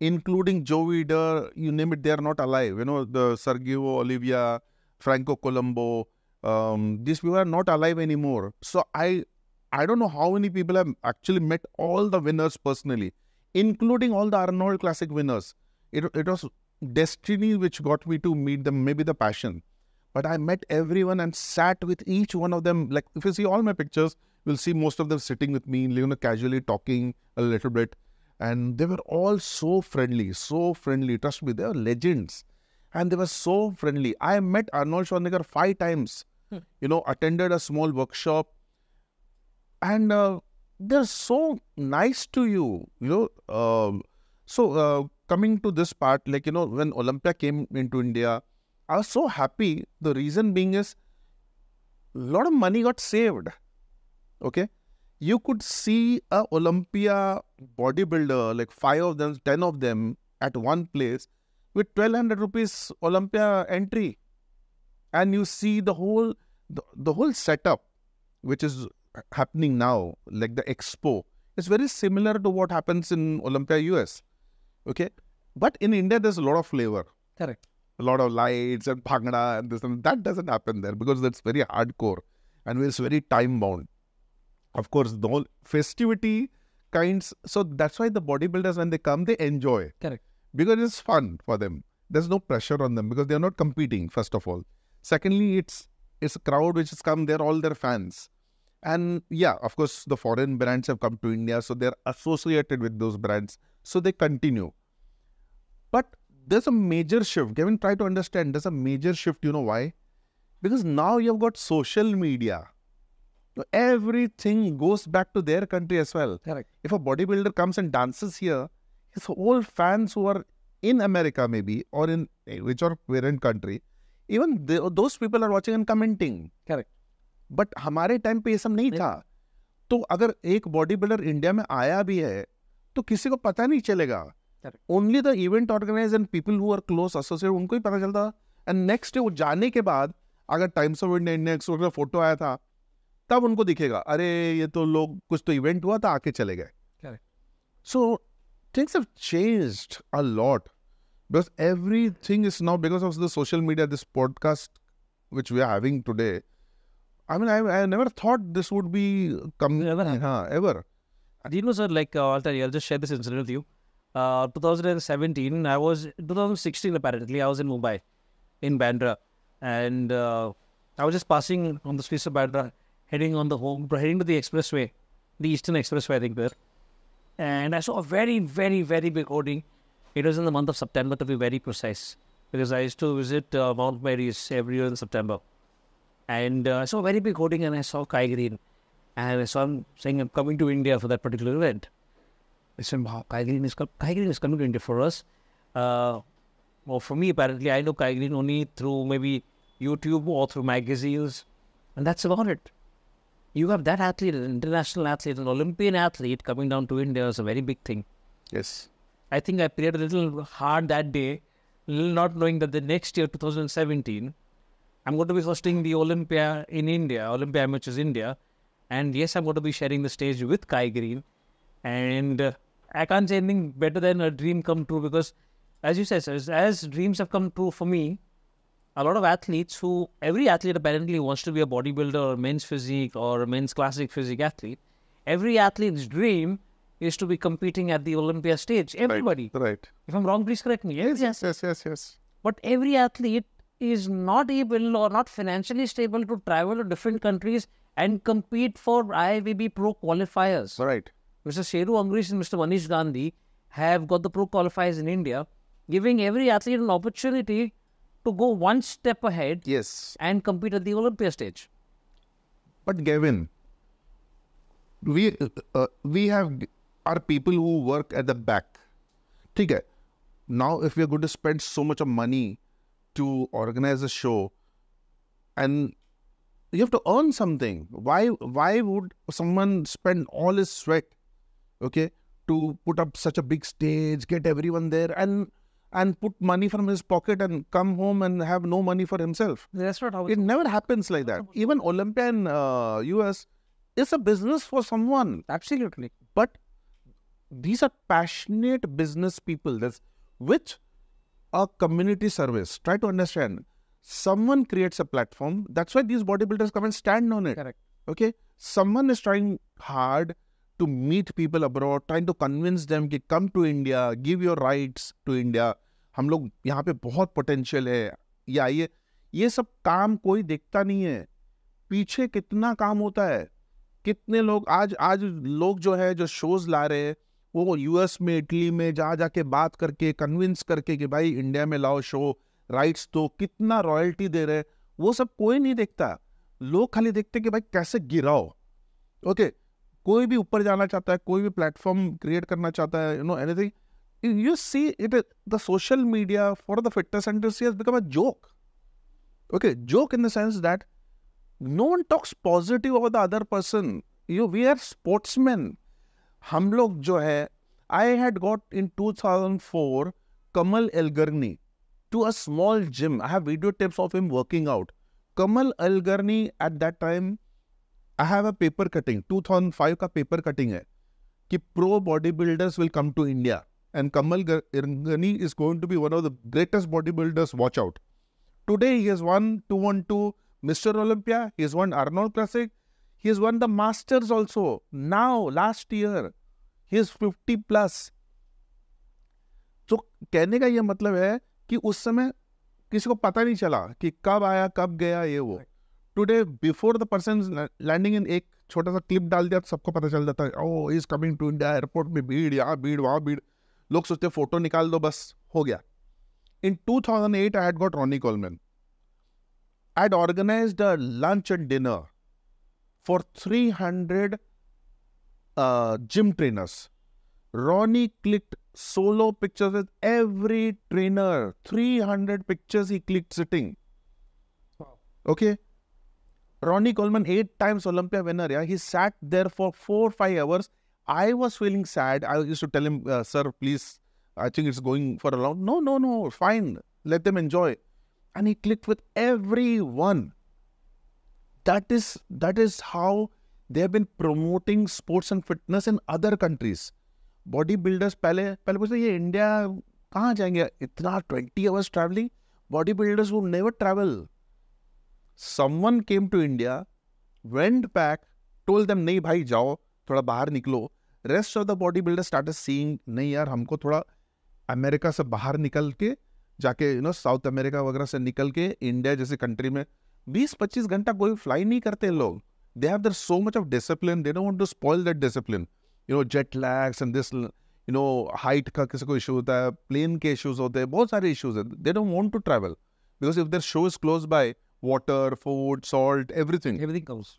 including Joe Weider, you name it, they are not alive. You know, the Sergio Olivia, Franco Colombo, um, these people are not alive anymore. So I, I don't know how many people have actually met all the winners personally, including all the Arnold Classic winners. It, it was destiny which got me to meet them, maybe the passion. But I met everyone and sat with each one of them. Like if you see all my pictures, you'll see most of them sitting with me, you know, casually talking a little bit and they were all so friendly, so friendly. Trust me, they were legends. And they were so friendly. I met Arnold Schwarzenegger five times, hmm. you know, attended a small workshop. And uh, they're so nice to you, you know. Um, so, uh, coming to this part, like, you know, when Olympia came into India, I was so happy. The reason being is a lot of money got saved. Okay you could see a Olympia bodybuilder, like five of them, ten of them at one place with 1200 rupees Olympia entry. And you see the whole, the, the whole setup, which is happening now, like the expo. It's very similar to what happens in Olympia US. Okay. But in India, there's a lot of flavor. Correct. A lot of lights and bhangra and this and that doesn't happen there because that's very hardcore and it's very time bound. Of course, the whole festivity kinds. So that's why the bodybuilders, when they come, they enjoy. Correct. Because it's fun for them. There's no pressure on them because they're not competing, first of all. Secondly, it's it's a crowd which has come, they're all their fans. And yeah, of course, the foreign brands have come to India, so they're associated with those brands. So they continue. But there's a major shift. Kevin, try to understand. There's a major shift. You know why? Because now you've got social media. So everything goes back to their country as well. Correct. If a bodybuilder comes and dances here, his whole fans who are in America maybe or in which or parent country, even the, those people are watching and commenting. Correct. But हमारे time पे ये सब नहीं, था तो अगर एक body builder India में आया भी है तो किसी को पता नहीं चलेगा only the event organise and people who are close associate उनको ही पता चलता एंड नेक्स्ट डे वो जाने के बाद अगर Times of India index photo आया था तब उनको दिखेगा अरे ये तो लोग कुछ तो इवेंट हुआ था आके चले गए so things have changed a lot because everything is now because of the social media this podcast which we are having today I mean I never thought this would be come हाँ ever the no sir like all time you just share this incident with you two thousand seventeen I was two thousand sixteen apparently I was in Mumbai in Bandra and I was just passing on the streets heading on the home, heading to the expressway, the Eastern Expressway, I think there. And I saw a very, very, very big hoarding. It was in the month of September, to be very precise, because I used to visit uh, Mount Mary's every year in September. And uh, I saw a very big hoarding, and I saw Kai Green. And I saw saying, I'm coming to India for that particular event. I said, wow, Kai Green is, Kai Green is coming to India for us. Uh, well, for me, apparently, I know Kai Green only through maybe YouTube or through magazines. And that's about it you have that athlete, an international athlete, an Olympian athlete coming down to India is a very big thing. Yes. I think I prayed a little hard that day, not knowing that the next year, 2017, I'm going to be hosting the Olympia in India, Olympia Amateurs India. And yes, I'm going to be sharing the stage with Kai Green. And uh, I can't say anything better than a dream come true because, as you said, as, as dreams have come true for me, a lot of athletes who every athlete apparently wants to be a bodybuilder or men's physique or men's classic physique athlete. Every athlete's dream is to be competing at the Olympia stage. Everybody. Right. right. If I'm wrong, please correct me. Yes, yes, yes, yes, yes. But every athlete is not able or not financially stable to travel to different countries and compete for IIBB pro qualifiers. Right. Mr. Sheru Angrish and Mr. Manish Gandhi have got the pro qualifiers in India, giving every athlete an opportunity to go one step ahead yes and compete at the olympia stage but gavin we uh, we have are people who work at the back Okay, now if we are going to spend so much of money to organize a show and you have to earn something why why would someone spend all his sweat okay to put up such a big stage get everyone there and and put money from his pocket and come home and have no money for himself. That's not how it never happens like that. Even Olympia in uh, US is a business for someone. Absolutely. But these are passionate business people. That's with a community service. Try to understand. Someone creates a platform. That's why these bodybuilders come and stand on it. Correct. Okay. Someone is trying hard to meet people abroad, trying to convince them कि come to India, give your rights to India. हम लोग यहाँ पे बहुत potential है ये आइए ये सब काम कोई देखता नहीं है पीछे कितना काम होता है कितने लोग आज आज लोग जो है जो शोज ला रहे हैं वो यूएस में इटली में जा जाके बात करके कन्विंस करके कि भाई इंडिया में लाओ शो राइट्स दो कितना रॉयल्टी दे रहे वो सब कोई नहीं देखता लोग खाली देखते कि भाई कैसे गिराओ ओके okay, कोई भी ऊपर जाना चाहता है कोई भी प्लेटफॉर्म क्रिएट करना चाहता है you know anything you see it the social media for the fitness industry has become a joke okay joke in the sense that no one talks positive about the other person you we are sportsman हम लोग जो है I had got in 2004 Kamal Elgargni to a small gym I have video tips of him working out Kamal Elgargni at that time I have a paper cutting two thousand five का paper cutting है कि pro body builders will come to India and Kamal Elgargni is going to be one of the greatest body builders watch out today he has won two one two Mr Olympia he is won Arnold Classic he is won the masters also now last year he is fifty plus तो कहने का यह मतलब है कि उस समय किसी को पता नहीं चला कि कब आया कब गया ये वो today before the person landing in एक छोटा सा क्लिप डाल दिया तो सबको पता चल जाता है who is coming to India airport में भीड़ यहाँ भीड़ वहाँ भीड़ लोग सोचते फोटो निकाल दो बस हो गया in two I had got Ronnie Coleman I had organise a lunch and dinner for three hundred gym trainers Ronnie click solo pictures with every trainer three hundred pictures he click sitting okay Ronnie Coleman, eight times Olympia winner, yeah, he sat there for four, five hours. I was feeling sad. I used to tell him, uh, sir, please, I think it's going for a long. No, no, no, fine. Let them enjoy. And he clicked with everyone. That is that is how they have been promoting sports and fitness in other countries. Bodybuilders, builders पहले पहले पूछते ये India कहाँ जाएंगे इतना twenty hours travelling body builders वो someone came to India went back told them नहीं भाई जाओ थोड़ा बाहर निकलो rest of the body builder start seeing नहीं यार हमको थोड़ा अमेरिका से बाहर निकल के जाके यू नो साउथ अमेरिका वगैरह से निकल के इंडिया जैसे कंट्री में 20-25 घंटा कोई फ्लाई नहीं करते लोग they have there so much of discipline they don't to spoil that discipline you know jet lags and this you know height का किसी को इशू होता है प्लेन के इशूज होते हैं बहुत सारे इशूज हैं they don't want to travel because if their show is close by water, food, salt, everything. Everything comes.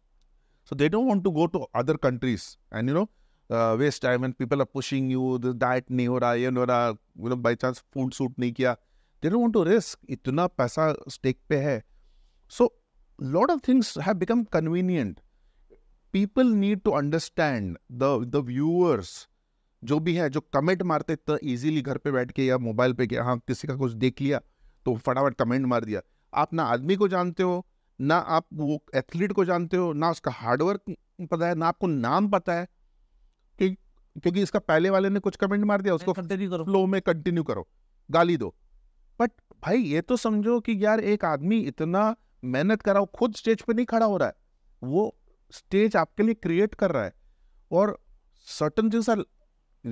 So they don't want to go to other countries and you know uh, waste time and people are pushing you. The diet नहीं हो रहा ये नहीं हो you know by chance food suit नहीं किया. They don't want to risk. इतना पैसा stake pe hai. So lot of things have become convenient. People need to understand the the viewers जो भी है जो कमेंट मारते इतना इजीली घर पे बैठ के या मोबाइल पे कि हाँ किसी का कुछ देख लिया तो फटाफट कमेंट मार दिया आप ना आदमी को जानते हो ना आप वो एथलीट को जानते हो ना उसका हार्डवर्क पता है ना आपको नाम पता है कि क्योंकि इसका पहले वाले ने कुछ कमेंट मार दिया उसको फ्लो में कंटिन्यू करो गाली दो बट भाई ये तो समझो कि यार एक आदमी इतना मेहनत कर रहा हो खुद स्टेज पे नहीं खड़ा हो रहा है वो स्टेज आपके लिए क्रिएट कर रहा है और certain things are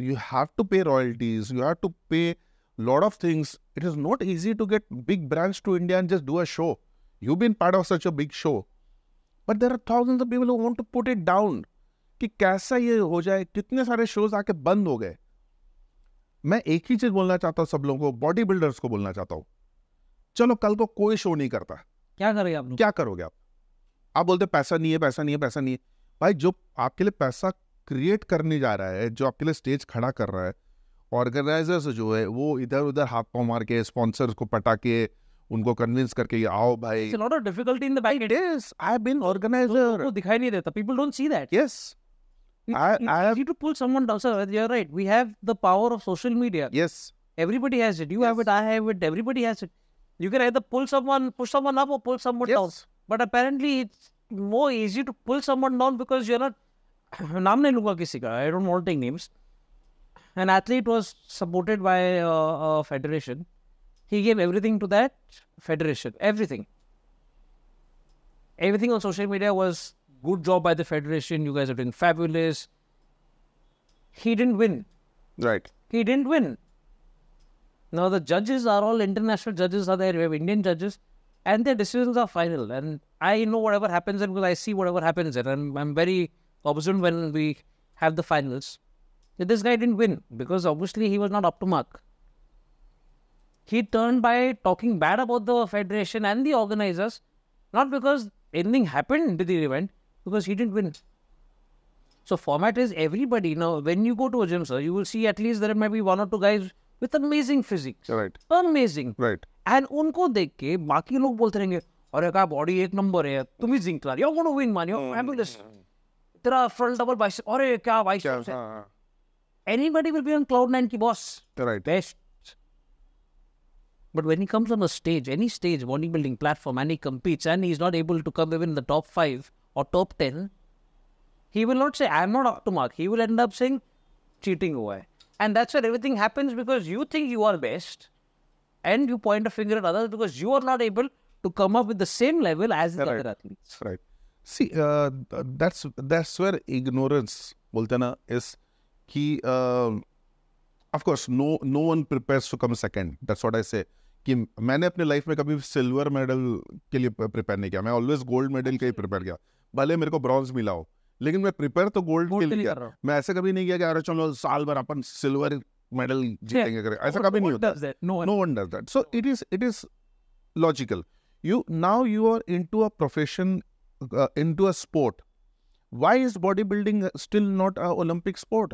you have to pay royalties you have to pay lot of things, it is not easy to get big brands to India and just do a show. You've been part of such a big show. But there are thousands of people who want to put it down. कि कैसा ये हो जाए कितने सारे shows आके बंद हो गए मैं एक ही चीज बोलना चाहता हूँ सब लोगों को बॉडी बिल्डर्स को बोलना चाहता हूँ चलो कल को कोई शो नहीं करता क्या करोगे आप क्या करोगे आप आप बोलते पैसा नहीं है पैसा नहीं है पैसा नहीं है भाई जो आपके लिए पैसा क्रिएट करने जा रहा है जो आपके लिए स्टेज खड़ा कर रहा है ऑर्गेनाइजर्स जो है वो इधर उधर हाथ पाँव मार के स्पॉन्सर्स को पटा के उनको कन्विंस करके आओ भाई it's not a difficulty in the back it is I have been organiser वो दिखाई नहीं देता people don't see that yes I I have to pull someone down sir you are right we have the power of social media yes everybody has it you have it I have it everybody has it you can either pull someone push someone up और pull someone down but apparently it's more easy to pull someone down because you are not नाम नहीं लूंगा किसी का I don't want take names an athlete was supported by a, a federation he gave everything to that federation everything everything on social media was good job by the federation you guys are doing fabulous he didn't win right he didn't win now the judges are all international judges are there we have indian judges and their decisions are final and i know whatever happens and because i see whatever happens and i'm, I'm very observant when we have the finals this guy didn't win because obviously he was not up to mark. He turned by talking bad about the federation and the organizers, not because anything happened to the event, because he didn't win. So format is everybody. Now, when you go to a gym, sir, you will see at least there might be one or two guys with amazing physique, Right. Amazing. Right. And उनको देख के बाकी लोग बोलते रहेंगे अरे का body एक नंबर है तुम ही जिंक ला रही हो विन मानियो एम्बुलेंस तेरा फ्रंट डबल बाइसेप अरे क्या बाइसेप्स है Anybody will be on cloud nine, ki boss. Right. Best. But when he comes on a stage, any stage, bodybuilding platform, and he competes, and he's not able to come even in the top five or top ten, he will not say, "I'm not up to mark." He will end up saying, "Cheating away," and that's where everything happens because you think you are best, and you point a finger at others because you are not able to come up with the same level as the right. other athletes. Right. See, uh, that's that's where ignorance, Boltana, is कि of course no no one prepares to come come that's That's I say कि मैंने अपने life में कभी silver medal के लिए prepare नहीं किया मैं ऑलवेज गोल्ड मेडल के लिए प्रिपेयर अच्छा। किया भले मेरे को ब्रॉन्ज मिला हो लेकिन मैं प्रिपेयर तो गोल्ड के लिए किया मैं ऐसे कभी नहीं किया कि अरे चलो साल भर अपन सिल्वर मेडल जीतेंगे करें ऐसा कभी नहीं होता no one does that so it is it is logical you now you are into a profession uh, a sport why is body building still not a Olympic sport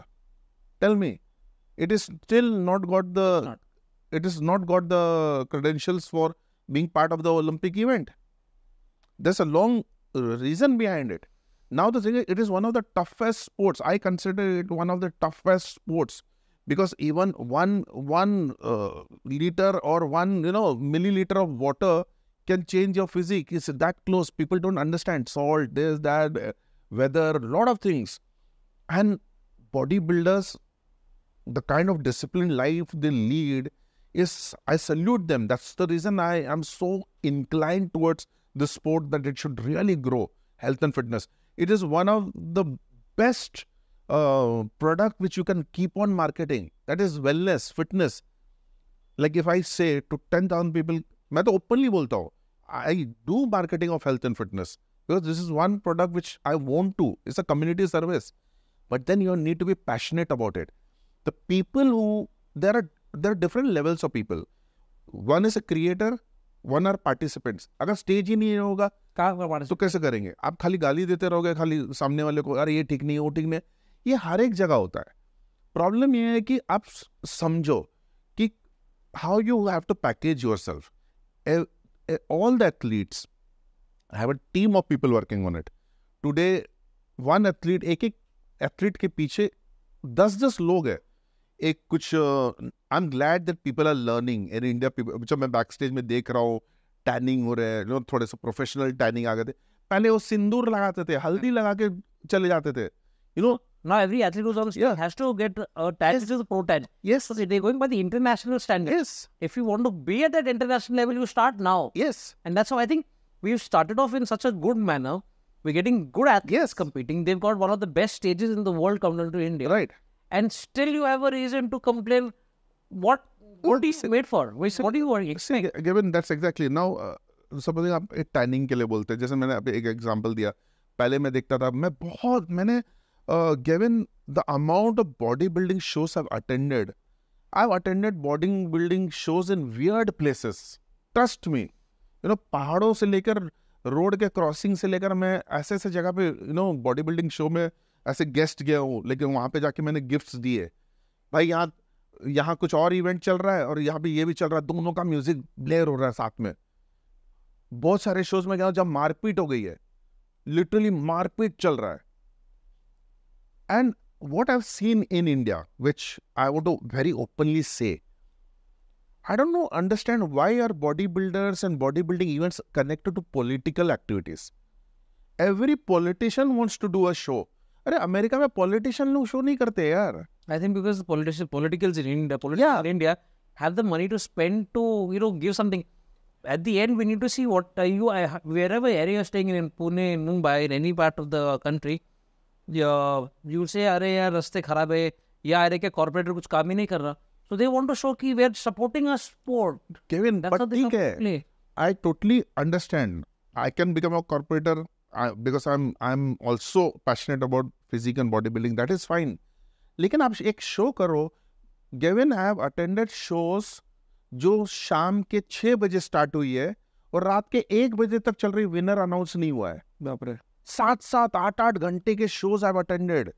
Tell me, it is still not got the not. it is not got the credentials for being part of the Olympic event. There's a long reason behind it. Now the thing is, it is one of the toughest sports. I consider it one of the toughest sports because even one one uh, liter or one you know milliliter of water can change your physique. It's that close. People don't understand salt, this, that, uh, weather, lot of things. And bodybuilders the kind of disciplined life they lead is I salute them. That's the reason I am so inclined towards the sport that it should really grow health and fitness. It is one of the best uh, product which you can keep on marketing. That is wellness, fitness. Like if I say to 10,000 people, I openly बोलता do marketing of health and fitness because this is one product which I want to. It's a community service. But then you need to be passionate about it. the people who there are there are different levels of people one is a creator one are participants अगर stage ही नहीं होगा कहाँ तो कैसे करेंगे आप खाली गाली देते रहोगे खाली सामने वाले को अरे ये ठीक नहीं है वो ठीक नहीं ये हर एक जगह होता है प्रॉब्लम ये है कि आप समझो कि how you have to package yourself all the athletes have a team of people working on it today one athlete एक एक एथलीट के पीछे दस दस लोग हैं एक कुछ I am glad that people are learning in India जब मैं बैक स्टेज में देख रहा हूँ टैनिंग हो रहा है थोड़े से प्रोफेशनल टैनिंग आ गए थे पहले वो सिंदूर लगाते थे हल्दी लगा के चले जाते थे you know Now every athlete who's on yeah. has to get a attached yes. is a pro tan. Yes. So they're going by the international standard. Yes. If you want to be at that international level, you start now. Yes. And that's how I think we've started off in such a good manner. We're getting good athletes yes. competing. They've got one of the best stages in the world coming to India. Right. and still you have a reason to complain. What what made you wait for? What are you worry? given that's exactly now. Uh, suppose you are tanning के लिए बोलते हैं जैसे मैंने अभी एक example दिया पहले मैं देखता था मैं बहुत मैंने uh, given the amount of bodybuilding shows I've attended I've attended bodybuilding shows in weird places trust me you know पहाड़ों से लेकर रोड के क्रॉसिंग से लेकर मैं ऐसे ऐसे जगह पे you know body building show में ऐसे गेस्ट गया हूँ लेकिन वहाँ पे जाके मैंने गिफ्ट्स दिए भाई यहाँ यहाँ कुछ और इवेंट चल रहा है और यहाँ पे ये भी चल रहा है दोनों का म्यूजिक ब्लेयर हो रहा है साथ में बहुत सारे शोज में गया जब मारपीट हो गई है लिटरली मारपीट चल रहा है and what I've seen in India which I want very openly say I don't know understand why are body builders and body building events connected to political activities every politician wants to do a show अरे America में politician लोग show नहीं करते यार I think because politician politicals in India political in India have the money to spend to you know give something at the end, we need to see what are uh, you wherever area you're staying in, in Pune, in Mumbai in any part of the country you say अरे यार रास्ते खराब है या अरे के कॉर्पोरेटर कुछ काम ही नहीं कर रहा so they want to show कि we are supporting a sport Kevin but ठीक है I totally understand I can become a corporator I, because I'm I'm also passionate about physique and bodybuilding. That is fine. लेकिन आप एक show करो Gavin have attended shows जो शाम के छः बजे स्टार्ट हुई है और रात के एक बजे तक चल रही विनर अनाउंस नहीं हुआ है बाप सात सात आठ आठ घंटे के shows have attended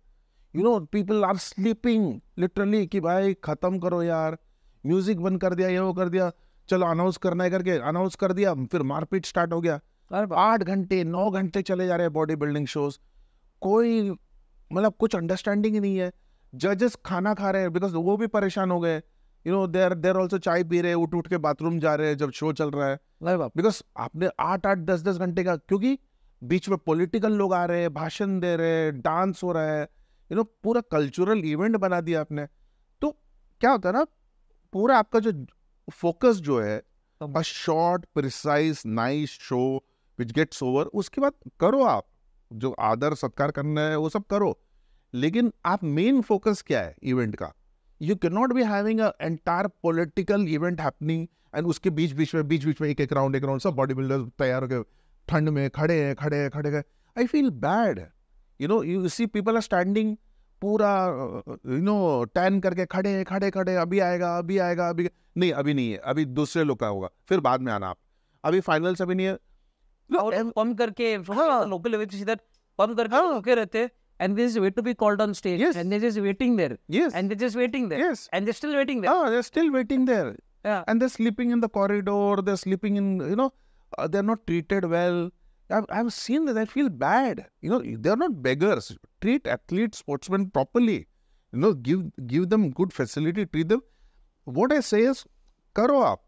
you know people are sleeping literally कि भाई खत्म करो यार म्यूजिक बंद कर दिया ये वो कर दिया चलो अनाउंस करना है करके अनाउंस कर दिया फिर मारपीट स्टार्ट हो गया आठ घंटे नौ घंटे चले जा रहे हैं बॉडी बिल्डिंग शोज कोई मतलब कुछ अंडरस्टैंडिंग नहीं है जजेस खाना खा रहे हैं बिकॉज वो भी परेशान हो गए you know there there also चाय पी रहे उठ उठ के बाथरूम जा रहे हैं जब शो चल रहा है बिकॉज आपने आठ आठ दस दस घंटे का क्योंकि बीच में पॉलिटिकल लोग आ रहे हैं भाषण दे रहे हैं डांस हो रहा है यू नो पूरा कल्चरल इवेंट बना दिया आपने तो क्या होता है ना पूरा आपका जो फोकस जो है short precise nice show which gets over उसके बाद करो आप जो आदर सत्कार करना है वो सब करो लेकिन आप मेन फोकस क्या है इवेंट का you can not be having entire political event happening and उसके बीच बीच में बीच बीच में एक एक राउंड एक राउंड सब बॉडी बिल्डर तैयार हो गए ठंड में खड़े हैं खड़े हैं खड़े हैं I feel bad you know you see people are standing पूरा यू नो टैन करके खड़े हैं खड़े खड़े अभी आएगा अभी आएगा अभी नहीं अभी नहीं है अभी दूसरे लोग का होगा फिर बाद में आना आप अभी फाइनल्स अभी नहीं है और करके लोकल लेवल पे करके रुके रहते and they just wait to be called on stage. Yes. And they're just waiting there. Yes. And they're just waiting there. Yes. And they're still waiting there. Ah, they're still waiting there. Yeah. And they're sleeping in the corridor. They're sleeping in, you know, uh, they're not treated well. I've, I've seen that. I feel bad. You know, they're not beggars. Treat athletes, sportsmen properly. You know, give give them good facility. Treat them. What I say is, karo aap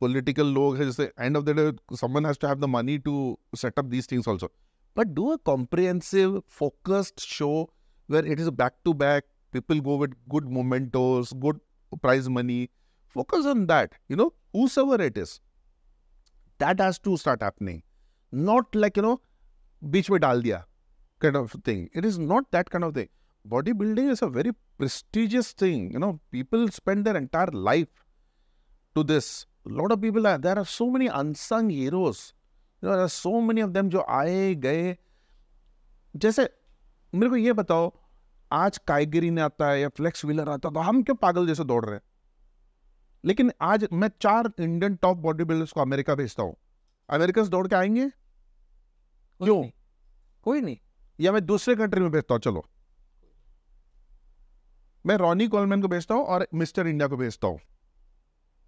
political log is the end of the day, someone has to have the money to set up these things also. But do a comprehensive, focused show where it is back to back. People go with good mementos, good prize money. Focus on that. You know, whosoever it is, that has to start happening. Not like you know, beach mein dal diya kind of thing. It is not that kind of thing. Bodybuilding is a very prestigious thing. You know, people spend their entire life to this a lot of people are, there are so many unsung heroes you know, there are so many of them जो आए गए जैसे मेरे को ये बताओ आज काइगरी ने आता है या फ्लेक्स व्हीलर आता है तो हम क्यों पागल जैसे दौड़ रहे हैं लेकिन आज मैं चार इंडियन टॉप बॉडी बिल्डर्स को अमेरिका भेजता हूँ अमेरिका से दौड़ के आएंगे कोई क्यों नहीं। कोई नहीं या मैं दूसरे कंट्री में भेजता हूँ चलो मैं रॉनी कॉलमैन को भेजता हूँ और मिस्टर इंडिया को भेजता हूँ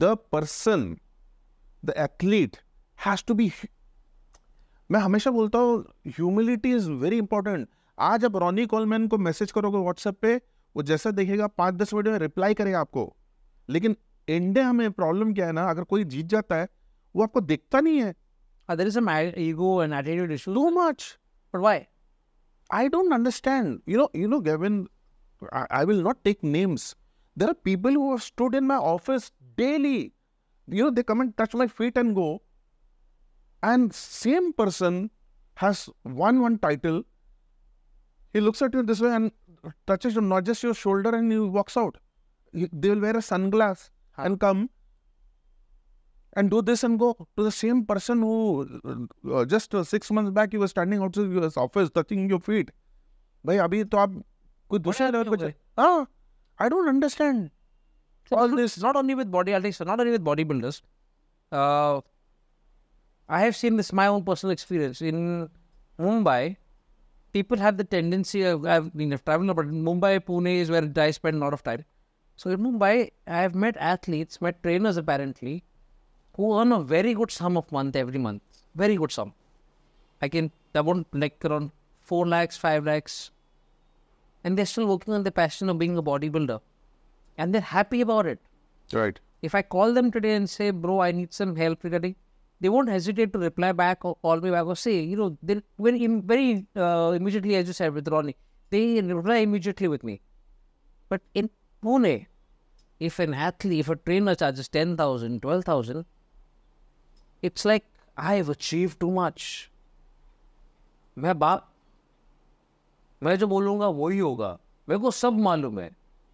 the person the athlete has to be मैं हमेशा बोलता हूँ ह्यूमिलिटी इज़ वेरी इंपॉर्टेंट आज आप रॉनी कॉलमैन को मैसेज करोगे व्हाट्सएप पे वो जैसा देखेगा पांच दस मिनट में रिप्लाई करेगा आपको लेकिन इंडिया में प्रॉब्लम क्या है ना अगर कोई जीत जाता है वो आपको दिखता नहीं है other is ego and attitude much but why I don't understand you know you know Gavin I will not take names there are people who stood in my office daily. You know, they come and touch my feet and go. And same person has won one title. He looks at you this way and touches you, not just your shoulder, and he walks out. They will wear a sunglass huh. and come and do this and go to the same person who uh, just uh, six months back you were standing outside your office touching your feet. भाई अभी तो आप कोई दूसरा level पर हाँ I don't all this not only with body artists, not only with bodybuilders. Uh, I have seen this my own personal experience in Mumbai. People have the tendency of I've been mean, traveling, but Mumbai, Pune is where I spend a lot of time. So in Mumbai, I have met athletes, met trainers apparently, who earn a very good sum of month every month. Very good sum. I can that won't like around four lakhs, five lakhs, and they're still working on the passion of being a bodybuilder and they're happy about it. Right. If I call them today and say, bro, I need some help regarding, they won't hesitate to reply back or call me back or say, you know, they very, very uh, immediately, as you said with Ronnie, they reply immediately with me. But in Pune, if an athlete, if a trainer charges 10,000, 12,000, it's like, I have achieved too much. मैं बाप मैं जो बोलूँगा वही होगा मेरे को सब मालूम है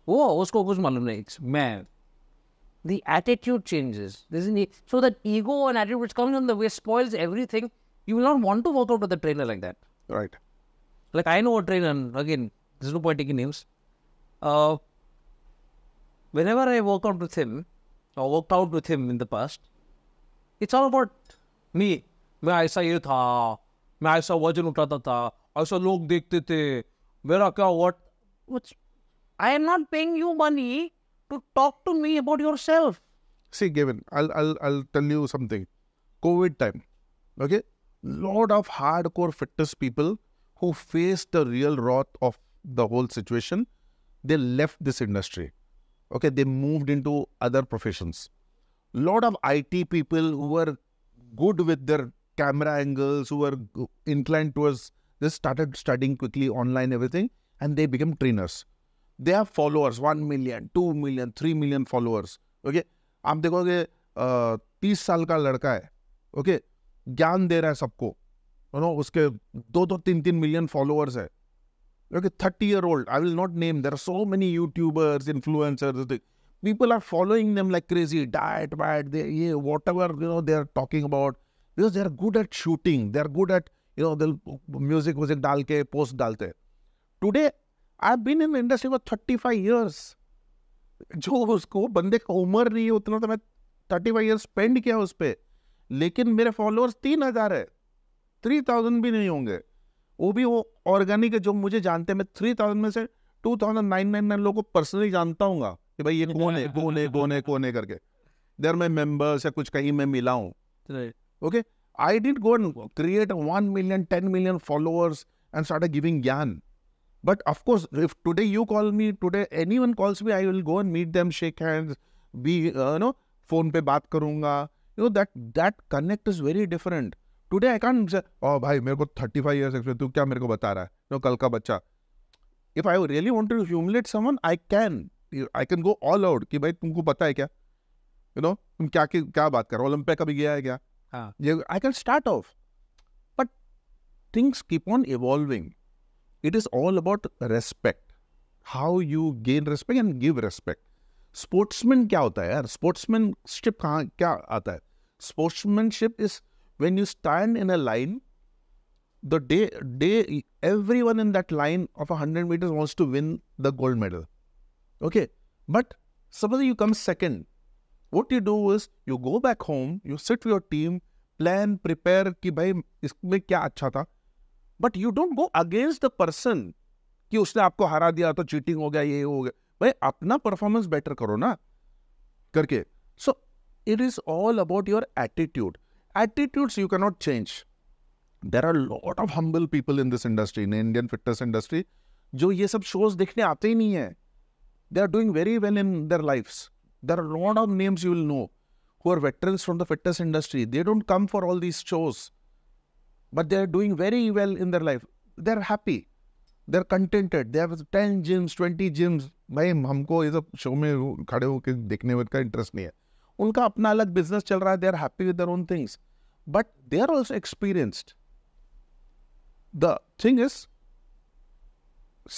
वो उसको कुछ मालूम नहीं मैं the attitude changes. Doesn't So that ego and attitude which comes on the way spoils everything. You will not want to work out with a trainer like that. Right. Like I know a trainer, again, there's no point taking names. Uh, whenever I work out with him, or worked out with him in the past, it's all about me. मैं ऐसा ये था मैं ऐसा वजन उठाता था ऐसा लोग देखते थे मेरा क्या what I am not paying you money to talk to me about yourself. See, Gavin, I'll I'll I'll tell you something. COVID time, okay? Lot of hardcore fitness people who faced the real wrath of the whole situation, they left this industry. Okay, they moved into other professions. Lot of IT people who were good with their camera angles, who were inclined towards, they started studying quickly online everything, and they became trainers they have followers one million two million three million followers okay आप देखोगे तीस साल का लड़का है okay ज्ञान दे रहा है सबको नो उसके दो दो तीन तीन मिलियन फॉलोअर्स है okay thirty year old I will not name there are so many YouTubers influencers people are following them like crazy diet wait they ये whatever you know they are talking about because they are good at shooting they are good at you know दिल music व्यूजिक डाल के post डालते हैं today I been in industry for thirty five years जो उसको बंदे का उम्र नहीं है उतना तो मैं थर्टी फाइव ईयर्स स्पेंड किया उस पर लेकिन मेरे फॉलोअर्स तीन हज़ार है थ्री थाउजेंड भी नहीं होंगे वो भी वो ऑर्गेनिक है जो मुझे जानते हैं मैं थ्री थाउजेंड में से two thousand nine nine nine लोगों को पर्सनली जानता हूँ कि भाई ये कौन है कौन है कौन है कौन है करके देर मैं मेम्बर्स या कुछ कहीं मैं मिला हूँ okay I did go create one million ten million followers and start giving ज्ञान But of course, if today you call me, today anyone calls me, I will go and meet them, shake hands, be, uh, you know, phone पे बात करूँगा. You know, that, that connect is very different. Today I can't say, oh भाई मेरे को 35 years experience, तू क्या मेरे को बता रहा है? You know, कल का बच्चा. If I really want to humiliate someone, I can. I can go all out कि भाई तुमको पता है क्या? यू नो तुम क्या क्या बात कर रहे हो ओलंपिक कभी गया है क्या I can start off but things keep on evolving it is all about respect how you gain respect and give respect sportsman क्या होता है यार स्पोर्ट्समैनशिप कहाँ क्या आता है sportsmanship is when you stand in a line the day day every one in that line of hundred metres wants to win the gold medal okay but suppose you come second what you do is you go back home you sit your team plan prepare कि भाई इसमें क्या अच्छा था but you don't go against the person कि उसने आपको हरा दिया तो चीटिंग हो गया ये हो गया भाई अपना परफॉर्मेंस बेटर करो ना करके so it is all about your attitude attitudes you cannot change there are lot of humble people in this industry in Indian fitness industry जो ये सब शोज देखने आते ही नहीं है they are doing very well in their life there are lot of names you will know who are veterans from the fitness industry they don't come for all these shows but they're doing very well in their life. They're happy. They're contented. They have 10 gyms, 20 gyms. भाई हमको ये सब show में खड़े होकर देखने में का इंटरेस्ट नहीं है उनका अपना अलग बिजनेस चल रहा है they are happy with their own things but they are also experienced the thing is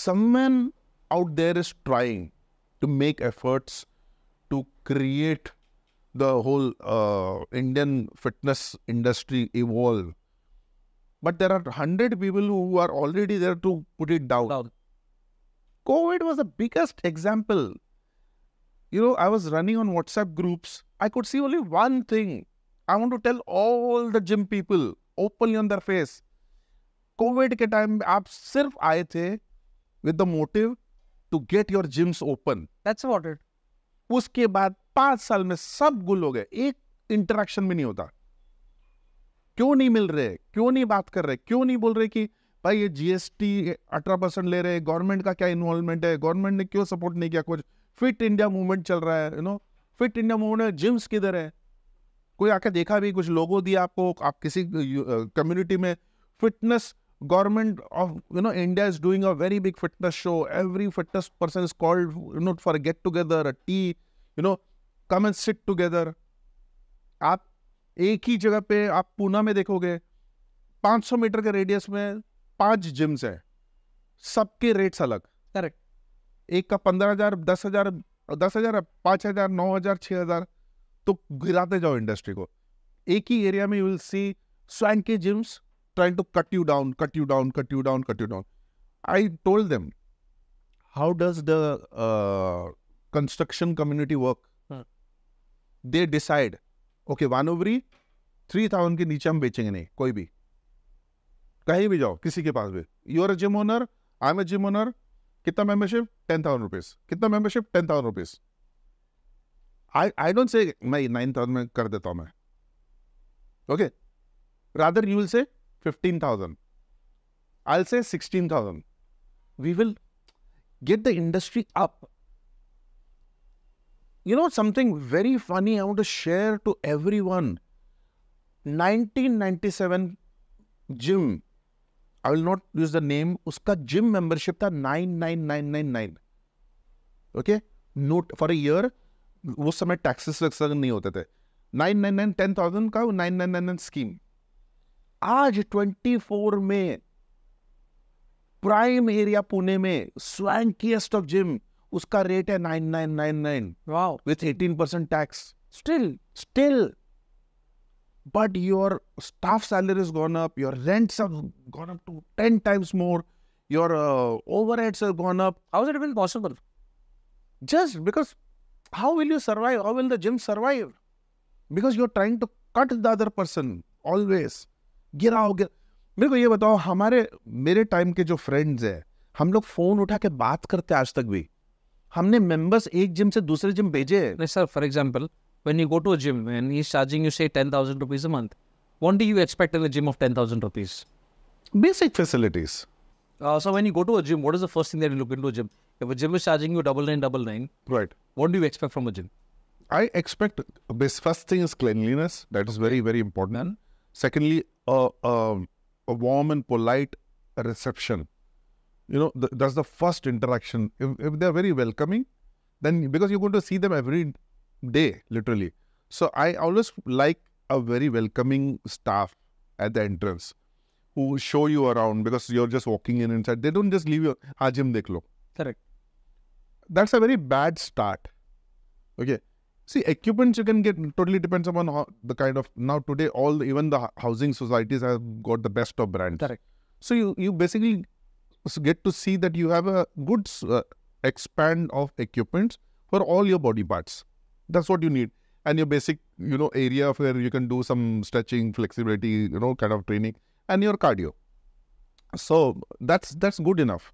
someone out there is trying to make efforts to create the whole uh, Indian fitness industry evolve but there are 100 people who are already there to put it down. down. COVID was the biggest example. You know, I was running on WhatsApp groups. I could see only one thing. I want to tell all the gym people openly on their face. Covid के time में आप सिर्फ आए थे with the motive to get your gyms open that's about it उसके बाद पांच साल में सब गुल हो गए एक इंटरेक्शन भी नहीं होता क्यों नहीं मिल रहे क्यों नहीं बात कर रहे क्यों नहीं बोल रहे कि भाई ये जीएसटी अठारह परसेंट ले रहे हैं गवर्नमेंट का क्या इन्वॉल्वमेंट है गवर्नमेंट ने क्यों सपोर्ट नहीं किया कुछ फिट इंडिया मूवमेंट चल रहा है you know fit India movement है जिम्स किधर है कोई आके देखा भी कुछ लोगों दिया आपको आप किसी कम्युनिटी में fitness government of you know India is doing a very big fitness show every fitness person is called you know for get get together a tea you know come and sit आप एक ही जगह पे आप पूना में देखोगे 500 metre के radius में पांच जिम्स है सबके रेट्स अलग करेक्ट एक का पंद्रह हजार दस हजार दस हजार पांच हजार नौ हजार छह हजार तो गिराते जाओ इंडस्ट्री को एक ही एरिया में यू विल सी स्वैंड के gyms trying to cut you down cut you down cut you down cut you down I told them how does the construction community work they decide okay one ओवरी three thousand के नीचे हम बेचेंगे नहीं कोई भी कहीं भी जाओ किसी के पास भी you're a gym owner I am a gym owner कितना मेंबरशिप टेन थाउजेंड रुपीज कितना membership ten thousand rupees I I don't say मैं नाइन थाउजेंड में कर देता हूं मैं okay rather you will say fifteen thousand I say sixteen thousand we will get the industry up You know something very funny I want to share to everyone. 1997 gym I will not use the name उसका gym membership था nine nine nine nine nine okay note for year उस समय taxes वैक्सेस नहीं होते थे nine nine nine ten thousand का nine nine nine nine scheme आज ट्वेंटी फोर में प्राइम एरिया पुणे में स्वैंकीस्ट ऑफ जिम उसका रेट है nine nine nine nine wow with eighteen percent tax still still but your staff salary is gone up your rents are gone up to ten times more your overheads are gone up how is it been possible just because how will you survive how will the gym survive because you are trying to cut the other person always गिरा हो गिरा मेरे को ये बताओ हमारे मेरे time के जो फ्रेंड्स हैं हम लोग फोन उठा के बात करते हैं आज तक भी हमने मेंबर्स एक जिम से दूसरे जिम भेजे नहीं sir for example when you go to a gym and he is charging you say 10000 rupees a month what do you expect in a gym of 10000 rupees basic facilities uh, so when you go to a gym what is the first thing that you look into a gym if a gym is charging you double nine double nine right what do you expect from a gym i expect this first thing is cleanliness that is very very important and secondly uh, uh, a warm and polite reception you know, that's the first interaction. If, if they're very welcoming, then because you're going to see them every day, literally. So I always like a very welcoming staff at the entrance who show you around because you're just walking in inside. They don't just leave you, Ajim Deklo. Correct. That's a very bad start. Okay. See, equipments you can get totally depends upon how, the kind of now today all even the housing societies have got the best of brands. Correct. So you you basically get to see that you have a good uh, expand of equipment for all your body parts. That's what you need. And your basic, you know, area where you can do some stretching, flexibility, you know, kind of training, and your cardio. So that's that's good enough.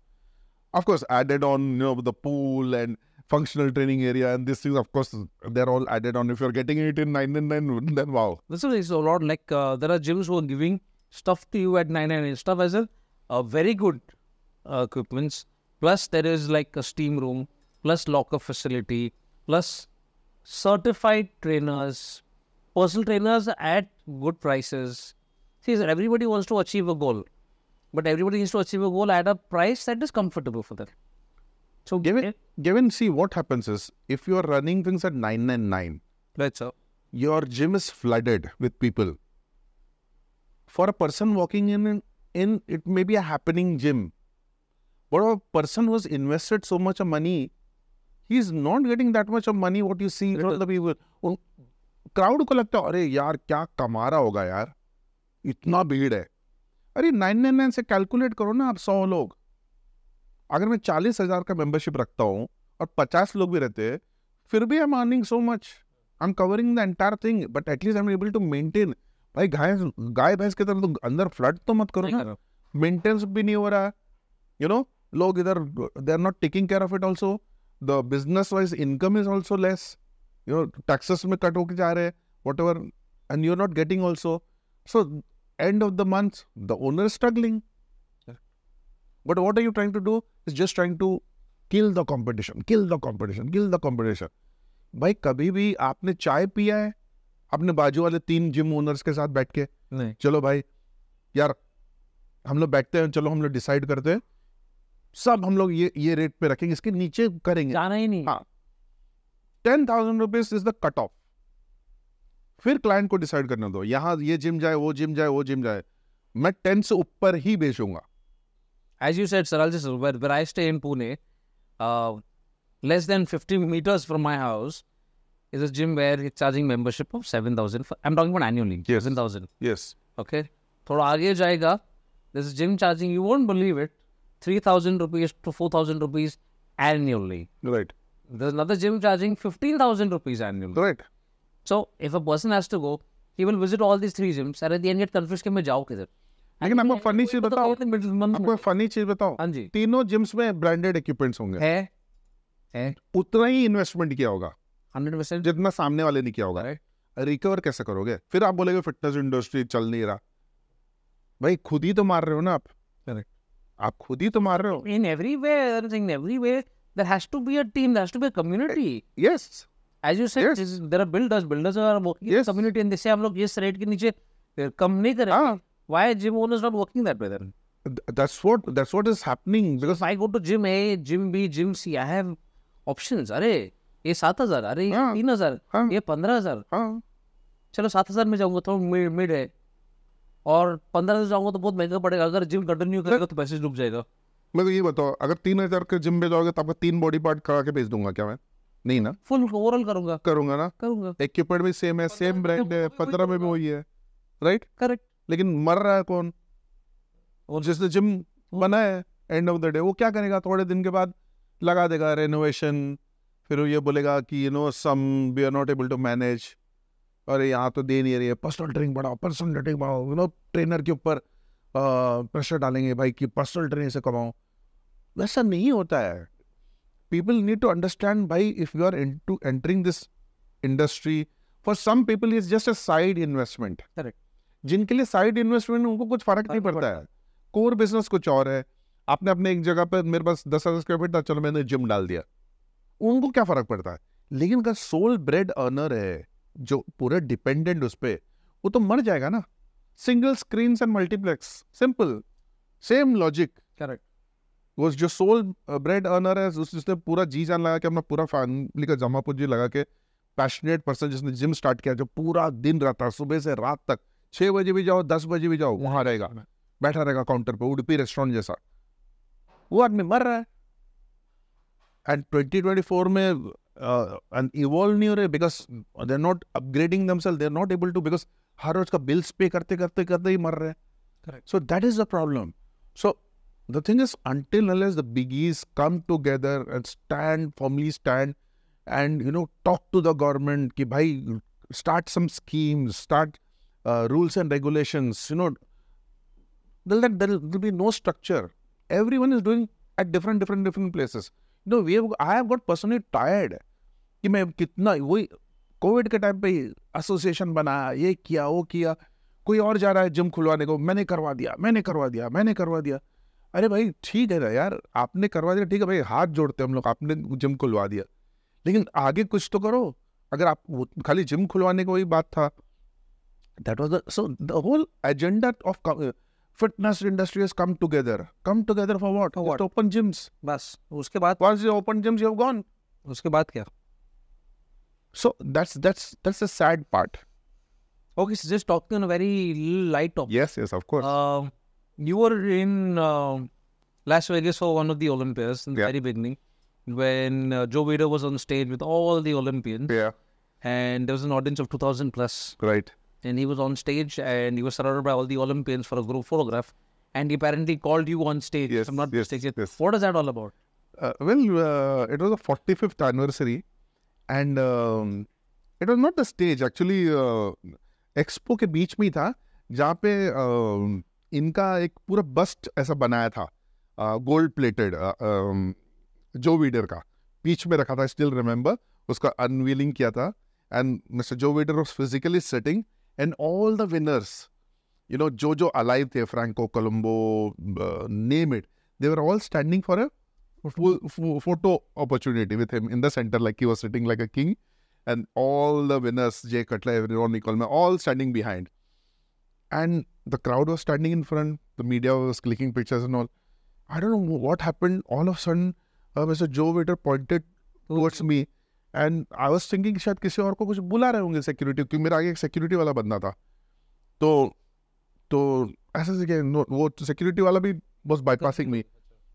Of course, added on, you know, the pool and functional training area and this is of course they're all added on if you're getting it in 999 then wow this is a lot like uh, there are gyms who are giving stuff to you at 999 stuff as a uh, very good uh, equipments. Plus, there is like a steam room, plus locker facility, plus certified trainers, personal trainers at good prices. See, everybody wants to achieve a goal, but everybody needs to achieve a goal at a price that is comfortable for them. So, given, it, given see what happens is if you are running things at 999, nine, us say your gym is flooded with people. For a person walking in, in it may be a happening gym, But a person who's invested so much of money, he's not getting that much of money what you see from the people. उन crowd को लगता है अरे यार क्या कमा रहा होगा यार इतना भीड़ है अरे नाइन नाइन नाइन से कैलकुलेट करो ना आप सौ लोग अगर मैं चालीस हजार का मेंबरशिप रखता हूँ और पचास लोग भी रहते हैं फिर भी I am earning so much I am covering the entire thing but at least I am able to maintain भाई गाय गाय भैंस के तरह तो अंदर फ्लड तो मत करो ना मेंटेनेंस भी नहीं हो रहा है यू नो लोग इधर they are not taking care of it also the business wise income is also less you know taxes में कट होके जा रहे हैं whatever and you are not getting also so end of the month the owner struggling but what are you trying to do is just trying to kill the competition kill the competition kill the competition भाई कभी भी आपने चाय पिया है अपने बाजू वाले तीन जिम ओनर्स के साथ बैठ के नहीं चलो भाई यार हम लोग बैठते हैं चलो हम लोग डिसाइड करते हैं सब हम लोग ये ये रेट पे रखेंगे इसके नीचे करेंगे जाना ही नहीं ten thousand rupees is the cut off फिर क्लाइंट को डिसाइड करने दो यहां ये जिम जाए वो जिम जाए वो जिम जाए मैं टेन से ऊपर ही बेचूंगा एज यू सेड सरल I stay in Pune less than fifty metres from my house is a gym where is charging membership of seven thousand I am talking about annually seven thousand yes okay थोड़ा आगे जाएगा this is gym charging you won't three thousand rupees to four thousand rupees annually. Right. There's another gym charging fifteen thousand rupees annually. Right. So if a person has to go, he will visit all these three gyms and at the end get confused कि मैं जाऊँ किधर लेकिन आपको funny चीज बताओ आपको funny चीज बताओ हाँ जी तीनों जिम्स में ब्रांडेड इक्विपमेंट्स होंगे है है उतना ही इन्वेस्टमेंट किया होगा 100% जितना सामने वाले ने किया होगा रिकवर कैसे करोगे फिर आप बोलेगे फिटनेस इंडस्ट्री चल नहीं रहा भाई खुद ही तो मार रहे हो ना आप करेक्ट आप खुद ही तो मार रहे हो in every way every way there has to be a team has to be a community yes as you said this there are builders builders are working in community and they say हम लोग इस rate के नीचे कम नहीं कर why gym owners not working that way then that's what that's what is happening because I go to gym A gym B gym C I have options अरे ये 7000 अरे ये 3000 हाँ। हाँ। ये 15000 हां चलो 7000 में जाऊंगा थोड़ा तो मिड है और पंद्रह से जाऊंगा तो बहुत महंगा पड़ेगा अगर जिम कंटिन्यू करेगा तो पैसे डूब जाएगा मैं तो ये बताओ अगर तीन हजार के जिम में जाओगे तो आपका तीन बॉडी पार्ट करा के भेज दूंगा क्या मैं नहीं ना फुल ओवरऑल करूंगा करूंगा ना करूंगा इक्विपमेंट भी सेम है सेम ब्रांड है पंद्रह में भी वही है राइट करेक्ट लेकिन मर रहा है कौन और जिसने जिम बना है एंड ऑफ द डे वो क्या करेगा थोड़े दिन के बाद लगा देगा रेनोवेशन फिर ये बोलेगा कि you know some we are not able to manage अरे यहाँ तो दे नहीं रही है पर्सनल ट्रेनिंग बढ़ाओ पर्सनल ट्रेनिंग बढ़ाओ यू नो ट्रेनर के ऊपर प्रेशर डालेंगे भाई कि पर्सनल ट्रेनिंग से कमाओ वैसा नहीं होता है पीपल नीड टू अंडरस्टैंड भाई if you are to entering this industry for some people is just a side investment correct जिनके लिए साइड इन्वेस्टमेंट उनको कुछ फर्क नहीं पड़ता है कोर बिजनेस कुछ और है आपने अपने एक जगह पर मेरे पास दस हज़ार स्क्वायर फीट था चलो मैंने जिम डाल दिया उनको क्या फर्क पड़ता है लेकिन अगर सोल ब्रेड अर्नर है जो पूरा डिपेंडेंट उस पर वो तो मर जाएगा ना single screen and multiplex simple same logic correct वो जो सोल ब्रेड अर्नर है उस जिसने पूरा जी जान लगा के अपना पूरा फैमिली का जमा पूंजी लगा के पैशनेट पर्सन जिसने जिम स्टार्ट किया जो पूरा दिन रहता सुबह से रात तक छः बजे भी जाओ दस बजे भी जाओ वहाँ रहेगा बैठा रहेगा काउंटर पर उडपी रेस्टोरेंट जैसा वो आदमी मर रहा है एंड ट्वेंटी ट्वेंटी फोर में uh, and evolve new हो because they're not upgrading themselves they're not able to because हर रोज का bills pay करते करते correct so that is the problem so the thing is until unless the biggies come together and stand firmly stand and you know talk to the government ki bhai start some schemes start uh, rules and regulations you know there will be no structure everyone is doing at different different different places no way I have got personally tired कि मैं कितना वही Covid के time पे association बनाया ये किया वो किया कोई और जा रहा है जिम खुलवाने को मैंने करवा दिया मैंने करवा दिया मैंने करवा दिया अरे भाई ठीक है ना यार आपने करवा दिया ठीक है भाई हाथ जोड़ते हम लोग आपने जिम खुलवा दिया लेकिन आगे कुछ तो करो अगर आप खाली जिम खुलवाने को ही बात था that was so the whole agenda of fitness industry has come together. Come together for what? For open gyms. बस उसके बाद Once you open gyms, have gone. उसके बाद क्या? So that's that's that's the sad part. Okay, so just talking on a very light topic. Yes, yes, of course. Um, you were in um, Las Vegas for one of the Olympics in the very beginning when uh, Joe Weider was on stage with all the Olympians. Yeah. And there was an audience of 2,000 plus. Right and he was on stage and he was surrounded by all the Olympians for a group photograph. And he apparently called you on stage. Yes, I'm not yes, mistaken. Yes. What is that all about? Uh, well, uh, it was the 45th anniversary, and um, it was not the stage. Actually, uh, Expo के बीच में ही था जहाँ पे uh, इनका एक पूरा bast ऐसा बनाया था गोल्ड प्लेटेड जो वीडर का बीच में रखा था still remember उसका unveiling किया था and Mr. Joe Weider was physically sitting. And all the winners, you know, Jojo Alaite, Franco Colombo, uh, name it, they were all standing for a photo. photo opportunity with him in the center, like he was sitting like a king. And all the winners, Jay Cutler, Ronnie Coleman, all standing behind. And the crowd was standing in front, the media was clicking pictures and all. I don't know what happened. All of a sudden, uh, Mr. Joe Waiter pointed towards me and I was thinking शायद किसी और को कुछ बुला रहे होंगे security क्योंकि मेरा आगे एक सिक्योरिटी वाला बंदा था तो तो ऐसे क्या नो वो सिक्योरिटी वाला भी बस बाईपासिंग में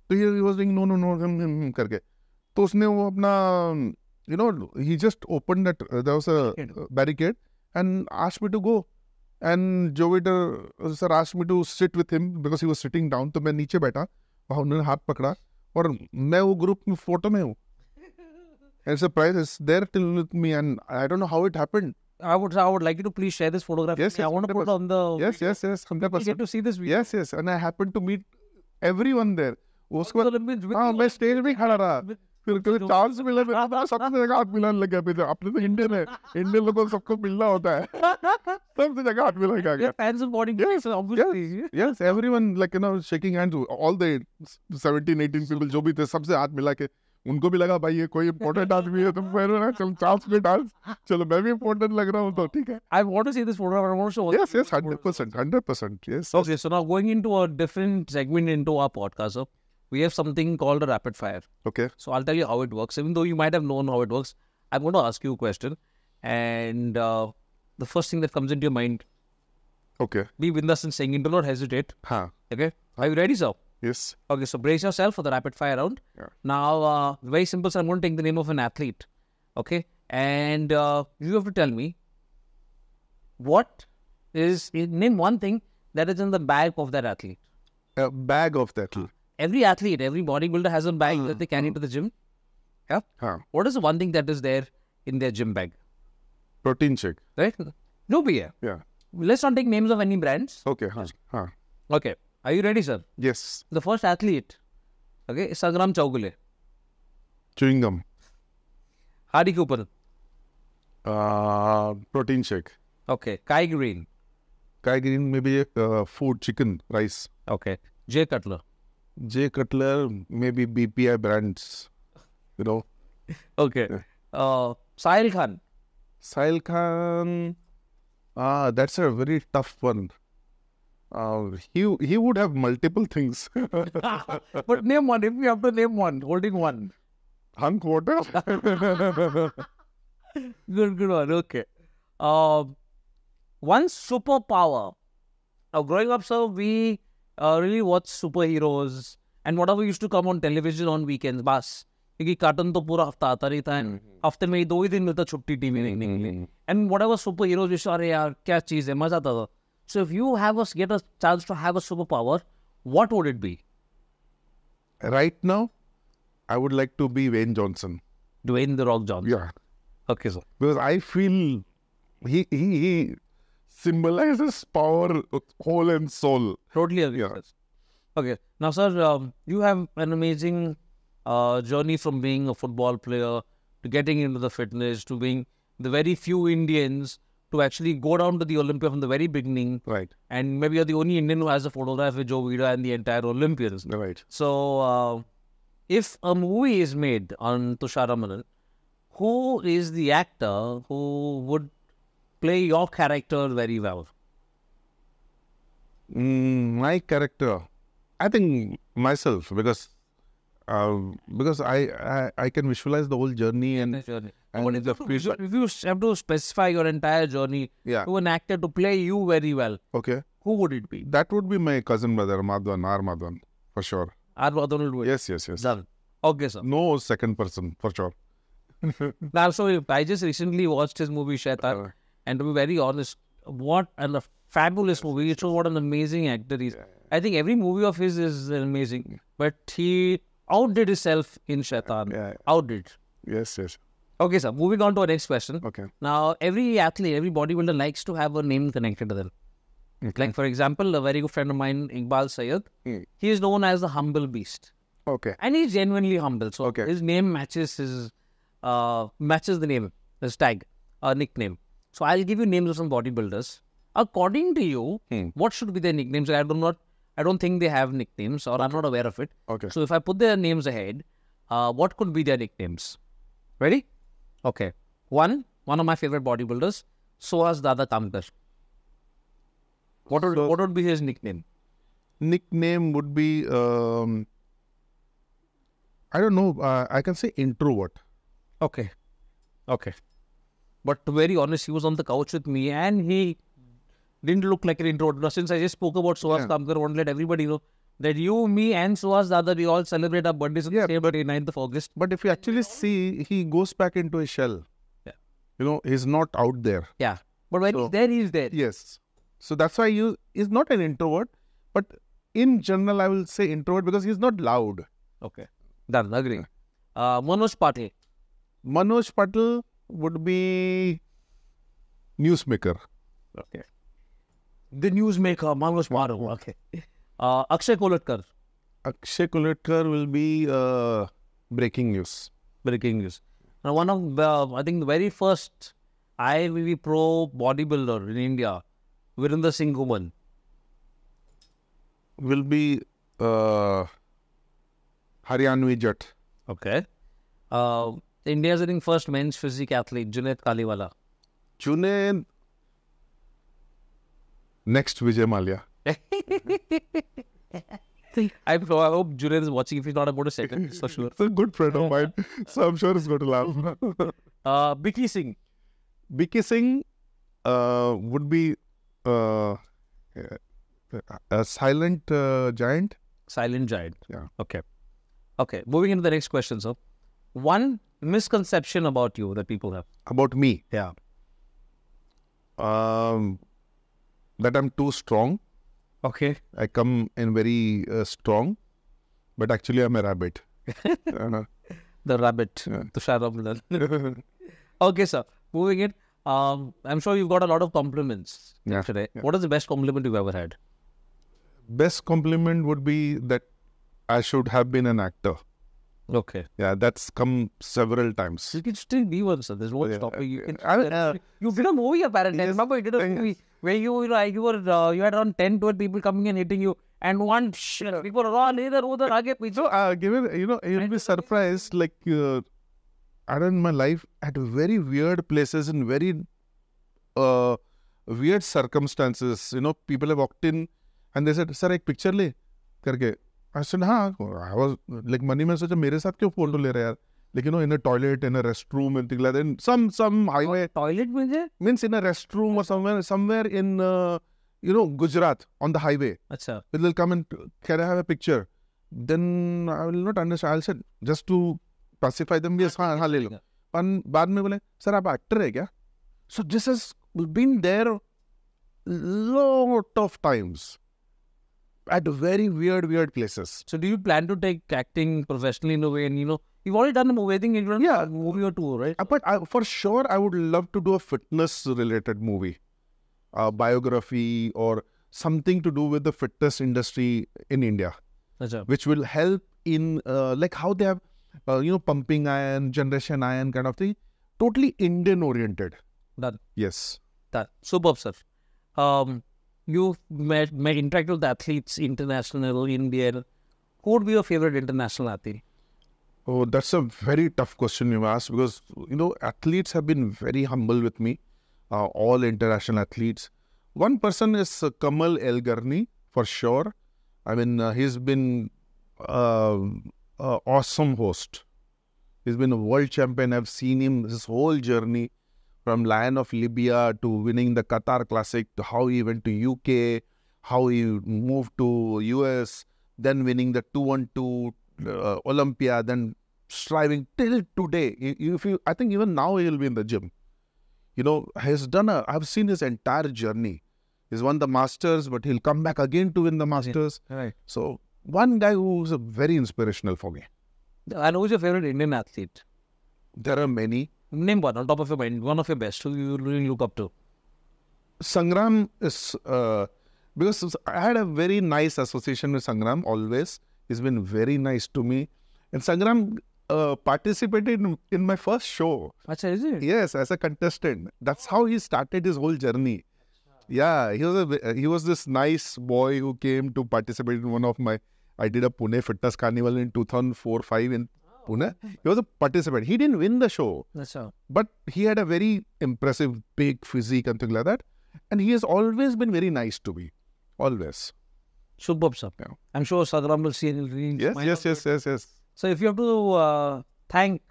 तो ये was doing no no no करके तो उसने वो अपना you know he just open that there was a barricade and ask me to go and जो waiter sir ask me to sit with him because he was sitting down तो मैं नीचे बैठा वहाँ उन्होंने हाथ पकड़ा और मैं वो ग्रुप में फोटो में हूँ And surprise is there till with me, and I don't know how it happened. I would I would like you to please share this photograph. Yes, yes I want to put on the yes yes yes hundred percent. Get to see this video. Yes yes, and I happened to meet everyone there. उसके बाद हाँ मैं stage पे खड़ा रहा फिर कभी chance मिला मेरे को सबसे जगह हाथ मिलाने लग गया फिर अपने तो इंडियन है इंडियन लोगों को सबको मिलना होता है सबसे जगह हाथ मिला गया fans of bowling yes obviously yes everyone like you know shaking hands all the 17 18 people जो भी थे सबसे हाथ मिला के उनको भी लगा भाई ये कोई इंपॉर्टेंट आदमी है तो मैंने ना चलो चांस में डांस चलो मैं भी इंपॉर्टेंट लग रहा हूं तो ठीक है I want to see this photo I want to show yes yes 100% 100% yes okay so now going into a different segment into our podcast so we have something called a rapid fire. Okay. So I'll tell you how it works. Even though you might have known how it works, I'm going to ask you a question, and uh, the first thing that comes into your mind. Okay. Be with us and saying, do not hesitate. Huh. Okay. Are you ready, sir? Yes. Okay, so brace yourself for the rapid fire round. Yeah. Now, uh, very simple. So I'm going to take the name of an athlete. Okay, and uh, you have to tell me what is name one thing that is in the bag of that athlete. A bag of that. athlete. Every athlete, every bodybuilder has a bag mm. that they carry mm. to the gym. Yeah. Huh. What is the one thing that is there in their gym bag? Protein shake. Right. No beer. Yeah. Let's not take names of any brands. Okay. Huh. Huh. Okay. Are you ready, sir? Yes. The first athlete, okay, Sagaram Sangram Chowgule. Chewing gum. Hardy Cooper. Uh, protein shake. Okay. Kai Green. Kai Green, maybe uh, food, chicken, rice. Okay. Jay Cutler. Jay Cutler, maybe BPI brands, you know. okay. Yeah. Uh, Sahil Khan. Sahil Khan, ah, that's a very tough one. Uh, he he would have multiple things. but name one if you have to name one, holding one. Hunk water. good, good one. Okay. Uh, one superpower. Now, uh, growing up, sir, we uh, really watched superheroes and whatever used to come on television on weekends. Bas. क्योंकि cartoon तो पूरा हफ्ता आता रहता है हफ्ते में दो ही दिन मिलता छुट्टी टीवी देखने के लिए and whatever superheroes अरे यार क्या चीज़ है मजा आता था so if you have us get a chance to have a superpower, what would it be? Right now, I would like to be Wayne Johnson. Dwayne the Rock Johnson. Yeah. Okay, sir. Because I feel he he he symbolizes power, whole and soul. Totally agree. Yeah. Okay. Now, sir, um, you have an amazing uh, journey from being a football player to getting into the fitness to being the very few Indians to actually go down to the Olympia from the very beginning. Right. And maybe you're the only Indian who has a photograph with Joe Vida and the entire Olympians. Right. So, uh, if a movie is made on Tushar Ramanan, who is the actor who would play your character very well? Mm, my character, I think myself, because um, because I, I, I can visualize the whole journey and, journey. and if, the if you have to specify your entire journey yeah. to an actor to play you very well, okay, who would it be? That would be my cousin brother Madhvan, R for sure. R Madhvan would Yes, yes, yes. Done. Okay, sir. No second person for sure. now, so I just recently watched his movie Shaitan, uh, and to be very honest, what a fabulous movie! It shows what an amazing actor he is. I think every movie of his is amazing, but he outdid himself in Shaitan. Yeah, Outdid. Yes, yes. Okay, sir. Moving on to our next question. Okay. Now, every athlete, every bodybuilder likes to have a name connected to them. Like, for example, a very good friend of mine, Iqbal Sayed, mm. he is known as the Humble Beast. Okay. And he's genuinely humble. So okay. his name matches his uh, matches the name, his tag, uh, nickname. So I'll give you names of some bodybuilders. According to you, hmm. what should be their nicknames? I do not I don't think they have nicknames, or okay. I'm not aware of it. Okay. So if I put their names ahead, uh, what could be their nicknames? Ready? Okay. One, one of my favorite bodybuilders, Sohas Dada Kamkar. What would, so, what would be his nickname? Nickname would be, um, I don't know, uh, I can say introvert. Okay. Okay. But to be very honest, he was on the couch with me and he didn't look like an introvert. Since I just spoke about Suhas yeah. Kamkar, won't let everybody know that you, me, and Suhas Dada, we all celebrate our birthdays on yeah, the same but, day, 9th of August. But if you actually see, he goes back into his shell. Yeah. You know, he's not out there. Yeah. But when so, he's there, he's there. Yes. So that's why you He's not an introvert, but in general, I will say introvert because he's not loud. Okay. Done. Agreeing. Uh, Manoj Patil. Manoj Patil would be newsmaker. Okay. the newsmaker, Mangosh Madhav. Oh, okay. Uh, Akshay Kolatkar. Akshay Kolatkar will be uh, breaking news. Breaking news. Now, one of the, I think, the very first IVV pro bodybuilder in India, Virendra Singh Guman. Will be uh, Haryanvi Jat. Okay. Uh, India's, I think, first men's physique athlete, Junaid Kaliwala. Junaid Next Vijay Malia. I hope Julian is watching if he's not about to second. so for sure. It's a good friend of mine. so I'm sure he's going to laugh. uh, Bicky Singh. Bicky Singh uh, would be uh, a silent uh, giant. Silent giant. Yeah. Okay. Okay. Moving into the next question, sir. One misconception about you that people have. About me? Yeah. Um, that I'm too strong. Okay. I come in very uh, strong, but actually I'm a rabbit. Uh-huh. the rabbit, yeah. okay, sir. Moving it. Um, I'm sure you've got a lot of compliments yeah, today. Yeah. What is the best compliment you've ever had? Best compliment would be that I should have been an actor. Okay. Yeah, that's come several times. You can still be one, sir. There's no yeah. stopping you. Can, I, uh, you did a movie apparently. Yes. Remember, you did a movie where you like you were uh, you had around 10, 12 people coming and hitting you, and one sh- people are all either other again. So, uh, given you know, you'll be surprised. Like, uh, I don't my life at very weird places in very uh, weird circumstances. You know, people have walked in and they said, "Sir, a picture le, करके I said हाँ I was like money में सोचा मेरे साथ क्यों photo तो ले रहे यार लेकिन वो in toilet in restroom and thing like toilet means means in restroom और somewhere somewhere in you know Gujarat on the highway अच्छा will will come and can I have a picture then I will not understand I said just to pacify them yes हां हां ले लो पर बाद में बोले sir आप एक्टर है क्या so this has been there lot of times at very weird, weird places. So do you plan to take acting professionally in a way and you know You've already done a movie. thing, think you've done yeah. a movie or two, right? Uh, but I, for sure, I would love to do a fitness-related movie, a biography or something to do with the fitness industry in India, which will help in uh, like how they have, uh, you know, pumping iron, generation iron kind of thing. Totally Indian-oriented. Done. Yes. Done. Superb, sir. Um, you've met, met interact with athletes international, Indian. Who would be your favorite international athlete? Oh, that's a very tough question you asked because you know athletes have been very humble with me. Uh, all international athletes. One person is uh, Kamal Elgarni for sure. I mean, uh, he's been uh, an awesome host. He's been a world champion. I've seen him his whole journey from Lion of Libya to winning the Qatar Classic to how he went to UK, how he moved to US, then winning the 2-1-2 uh, Olympia, then striving till today. If you, I think even now he will be in the gym. You know, has done a. I've seen his entire journey. He's won the Masters, but he'll come back again to win the Masters. Right. So one guy who's very inspirational for me. And who's your favorite Indian athlete? There are many. Name one on top of your mind, one of your best who you really look up to. Sangram is uh, because I had a very nice association with Sangram always. He's been very nice to me, and Sangram uh, participated in, in, my first show. Achha, is it? Yes, as a contestant. That's how he started his whole journey. Yeah, he was a, he was this nice boy who came to participate in one of my. I did a Pune Fitness Carnival in 2004 5 in Pune. He was a participant. He didn't win the show. That's all. But he had a very impressive, big physique and things like that. And he has always been very nice to me. Always. Superb, sir. Yeah. I'm sure Sadram will see and he'll really Yes, yes, yes, yes, yes. So if you have to uh, thank,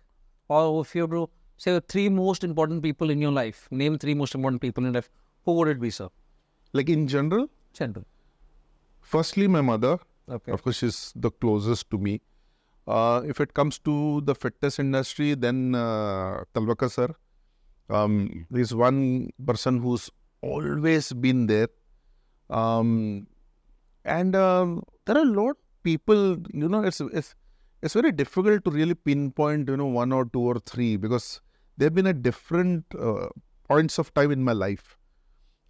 or if you have to say three most important people in your life, name three most important people in your life, who would it be, sir? Like in general? General. Firstly, my mother. Okay. Of course, she's the closest to me. Uh, if it comes to the fitness industry, then uh, Talwaka sir um, is one person who's always been there. Um, and um, there are a lot of people, you know, it's, it's, it's very difficult to really pinpoint, you know, one or two or three because they've been at different uh, points of time in my life.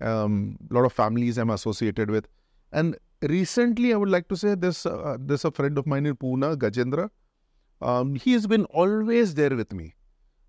A um, lot of families I'm associated with. And recently, I would like to say this: uh, a friend of mine in Pune, Gajendra. Um, he has been always there with me.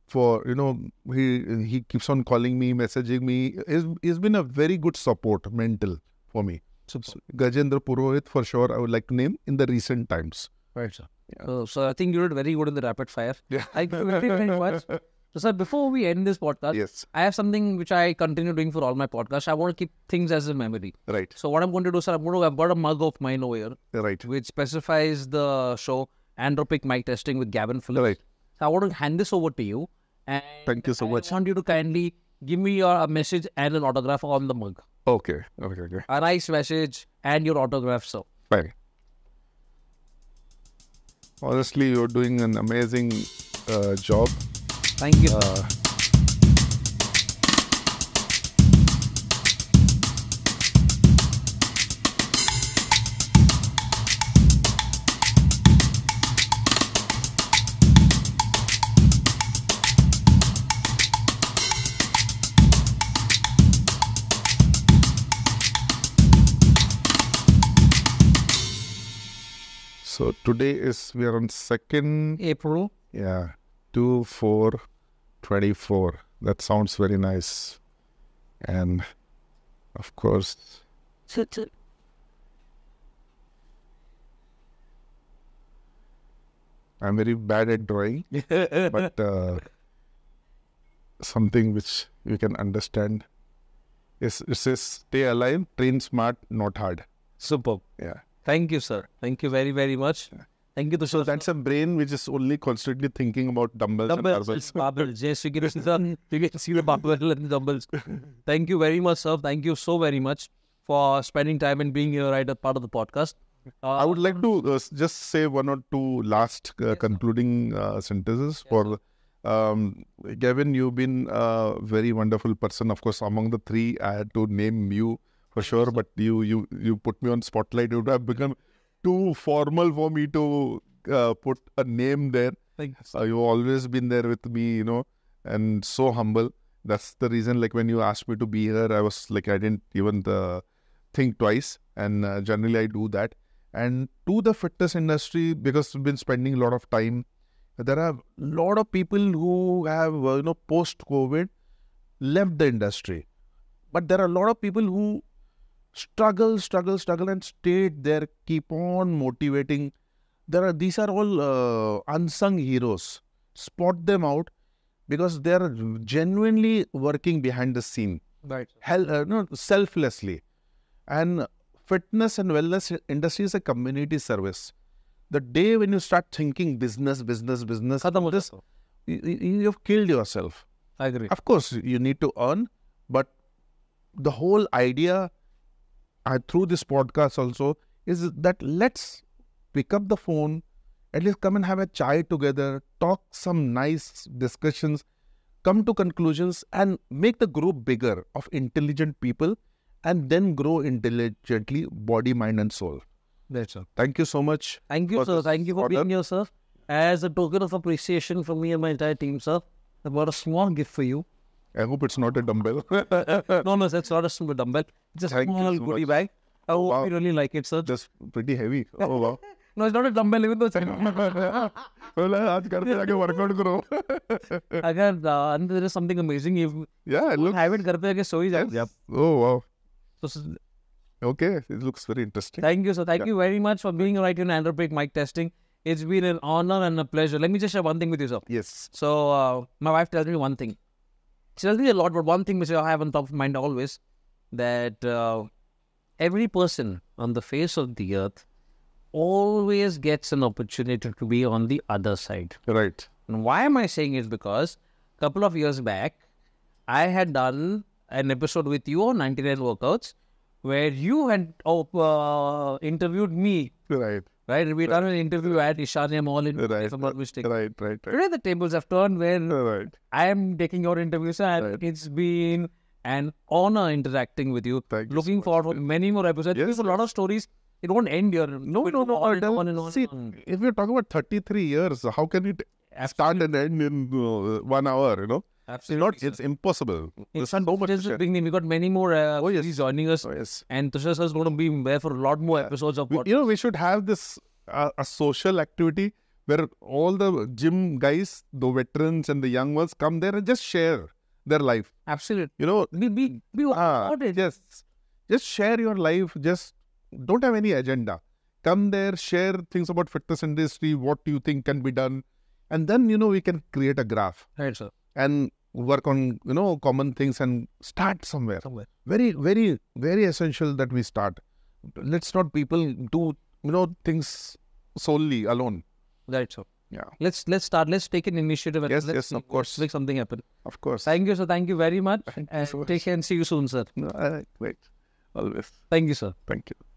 For you know, he he keeps on calling me, messaging me. He's, he's been a very good support, mental for me. So, Gajendra Purohit, for sure, I would like to name in the recent times. Right, sir. Yeah. So, so I think you did very good in the rapid fire. Yeah. I much. So, sir, before we end this podcast, yes, I have something which I continue doing for all my podcasts. I want to keep things as a memory. Right. So, what I'm going to do, sir, I'm going to have got a mug of mine over here. Right. Which specifies the show Andropic Mic Testing with Gavin Phillips. Right. So, I want to hand this over to you. And Thank you so I much. I want you to kindly give me your message and an autograph on the mug. Okay. Okay. Okay. A nice message and your autograph, sir. Right. Honestly, you're doing an amazing uh, job. Thank you. Uh, So today is we are on second April. Yeah, two four 24. That sounds very nice. And of course. I'm very bad at drawing, but uh, something which you can understand is it says stay alive, train smart, not hard. Superb. Yeah. Thank you, sir. Thank you very, very much. Yeah. Thank you, Tushar. So that's a brain which is only constantly thinking about dumbbells, dumbbells and barbells. barbells. Yes, you can, see the, you can see the barbell and the dumbbells. Thank you very much, sir. Thank you so very much for spending time and being here right at part of the podcast. Uh, I would like to uh, just say one or two last uh, yes, concluding uh, sentences yes, for um, Gavin. You've been a very wonderful person. Of course, among the three, I had to name you for sure. Yes, but you you you put me on spotlight. You have become too formal for me to uh, put a name there. Thanks. Uh, you've always been there with me, you know, and so humble. That's the reason, like, when you asked me to be here, I was like, I didn't even uh, think twice. And uh, generally, I do that. And to the fitness industry, because I've been spending a lot of time, there are a lot of people who have, uh, you know, post COVID left the industry. But there are a lot of people who struggle, struggle, struggle, and stay there, keep on motivating. There are these are all uh, unsung heroes. Spot them out because they are genuinely working behind the scene, right? Hell, uh, no, selflessly. And fitness and wellness industry is a community service. The day when you start thinking business, business, business, this, you, you have killed yourself. I agree. Of course, you need to earn, but the whole idea I, uh, through this podcast also is that let's pick up the phone, at least come and have a chai together, talk some nice discussions, come to conclusions, and make the group bigger of intelligent people, and then grow intelligently, body, mind, and soul. That's all. Thank you so much. Thank you, sir. Thank you for order. being here, sir. As a token of appreciation for me and my entire team, sir, I've got a small gift for you. I hope it's not a dumbbell. no, no, it's not a single dumbbell. It's a Thank small so goodie bag. I hope wow. you really like it, sir. Just pretty heavy. Oh, wow. no, it's not a dumbbell, even though it's a well, आज करते जाके workout करो अगर and there is something amazing if yeah it looks have it घर I जाके सो ही जाओ yep oh wow so okay it looks very interesting thank you sir thank yeah. you very much for being right in anthropic mic testing it's been an honor and a pleasure let me just share one thing with you sir yes so uh, my wife tells me one thing she does a lot, but one thing which I have on top of mind always that uh, every person on the face of the earth always gets an opportunity to be on the other side. Right. And why am I saying it? because a couple of years back, I had done an episode with you on 99 Workouts where you had oh, uh, interviewed me. Right. Right? And we right. done an interview at Ishanya Mall in right. if I'm not mistaken. Right, right, right. Today the tables have turned where right. I am taking your interviews and right. it's been an honor interacting with you. Thank Looking you so forward to many more episodes. Yes. There's a lot of stories. It won't end here. No, no, no. On no, on and on see, if we're talking about 33 years, how can it Absolutely. start and end in uh, one hour, you know? Absolutely. It's not. It's impossible. It's so much. Just We got many more. Uh, oh yes. He's joining us. Oh yes. And Tushar is going to be there for a lot more yeah. episodes of. what? you know, we should have this uh, a social activity where all the gym guys, the veterans and the young ones, come there and just share their life. Absolutely. You know, we we, we uh, it. Yes. Just share your life. Just don't have any agenda. Come there, share things about fitness industry. What do you think can be done? And then you know we can create a graph. Right, sir and work on you know common things and start somewhere. somewhere. Very very very essential that we start. Let's not people do you know things solely alone. Right, so yeah. Let's let's start. Let's take an initiative. And yes, let's, yes, of course. Make something happen. Of course. Thank you, sir. Thank you very much. Thank and so much. take care and see you soon, sir. No, I, wait. Always. Thank you, sir. Thank you.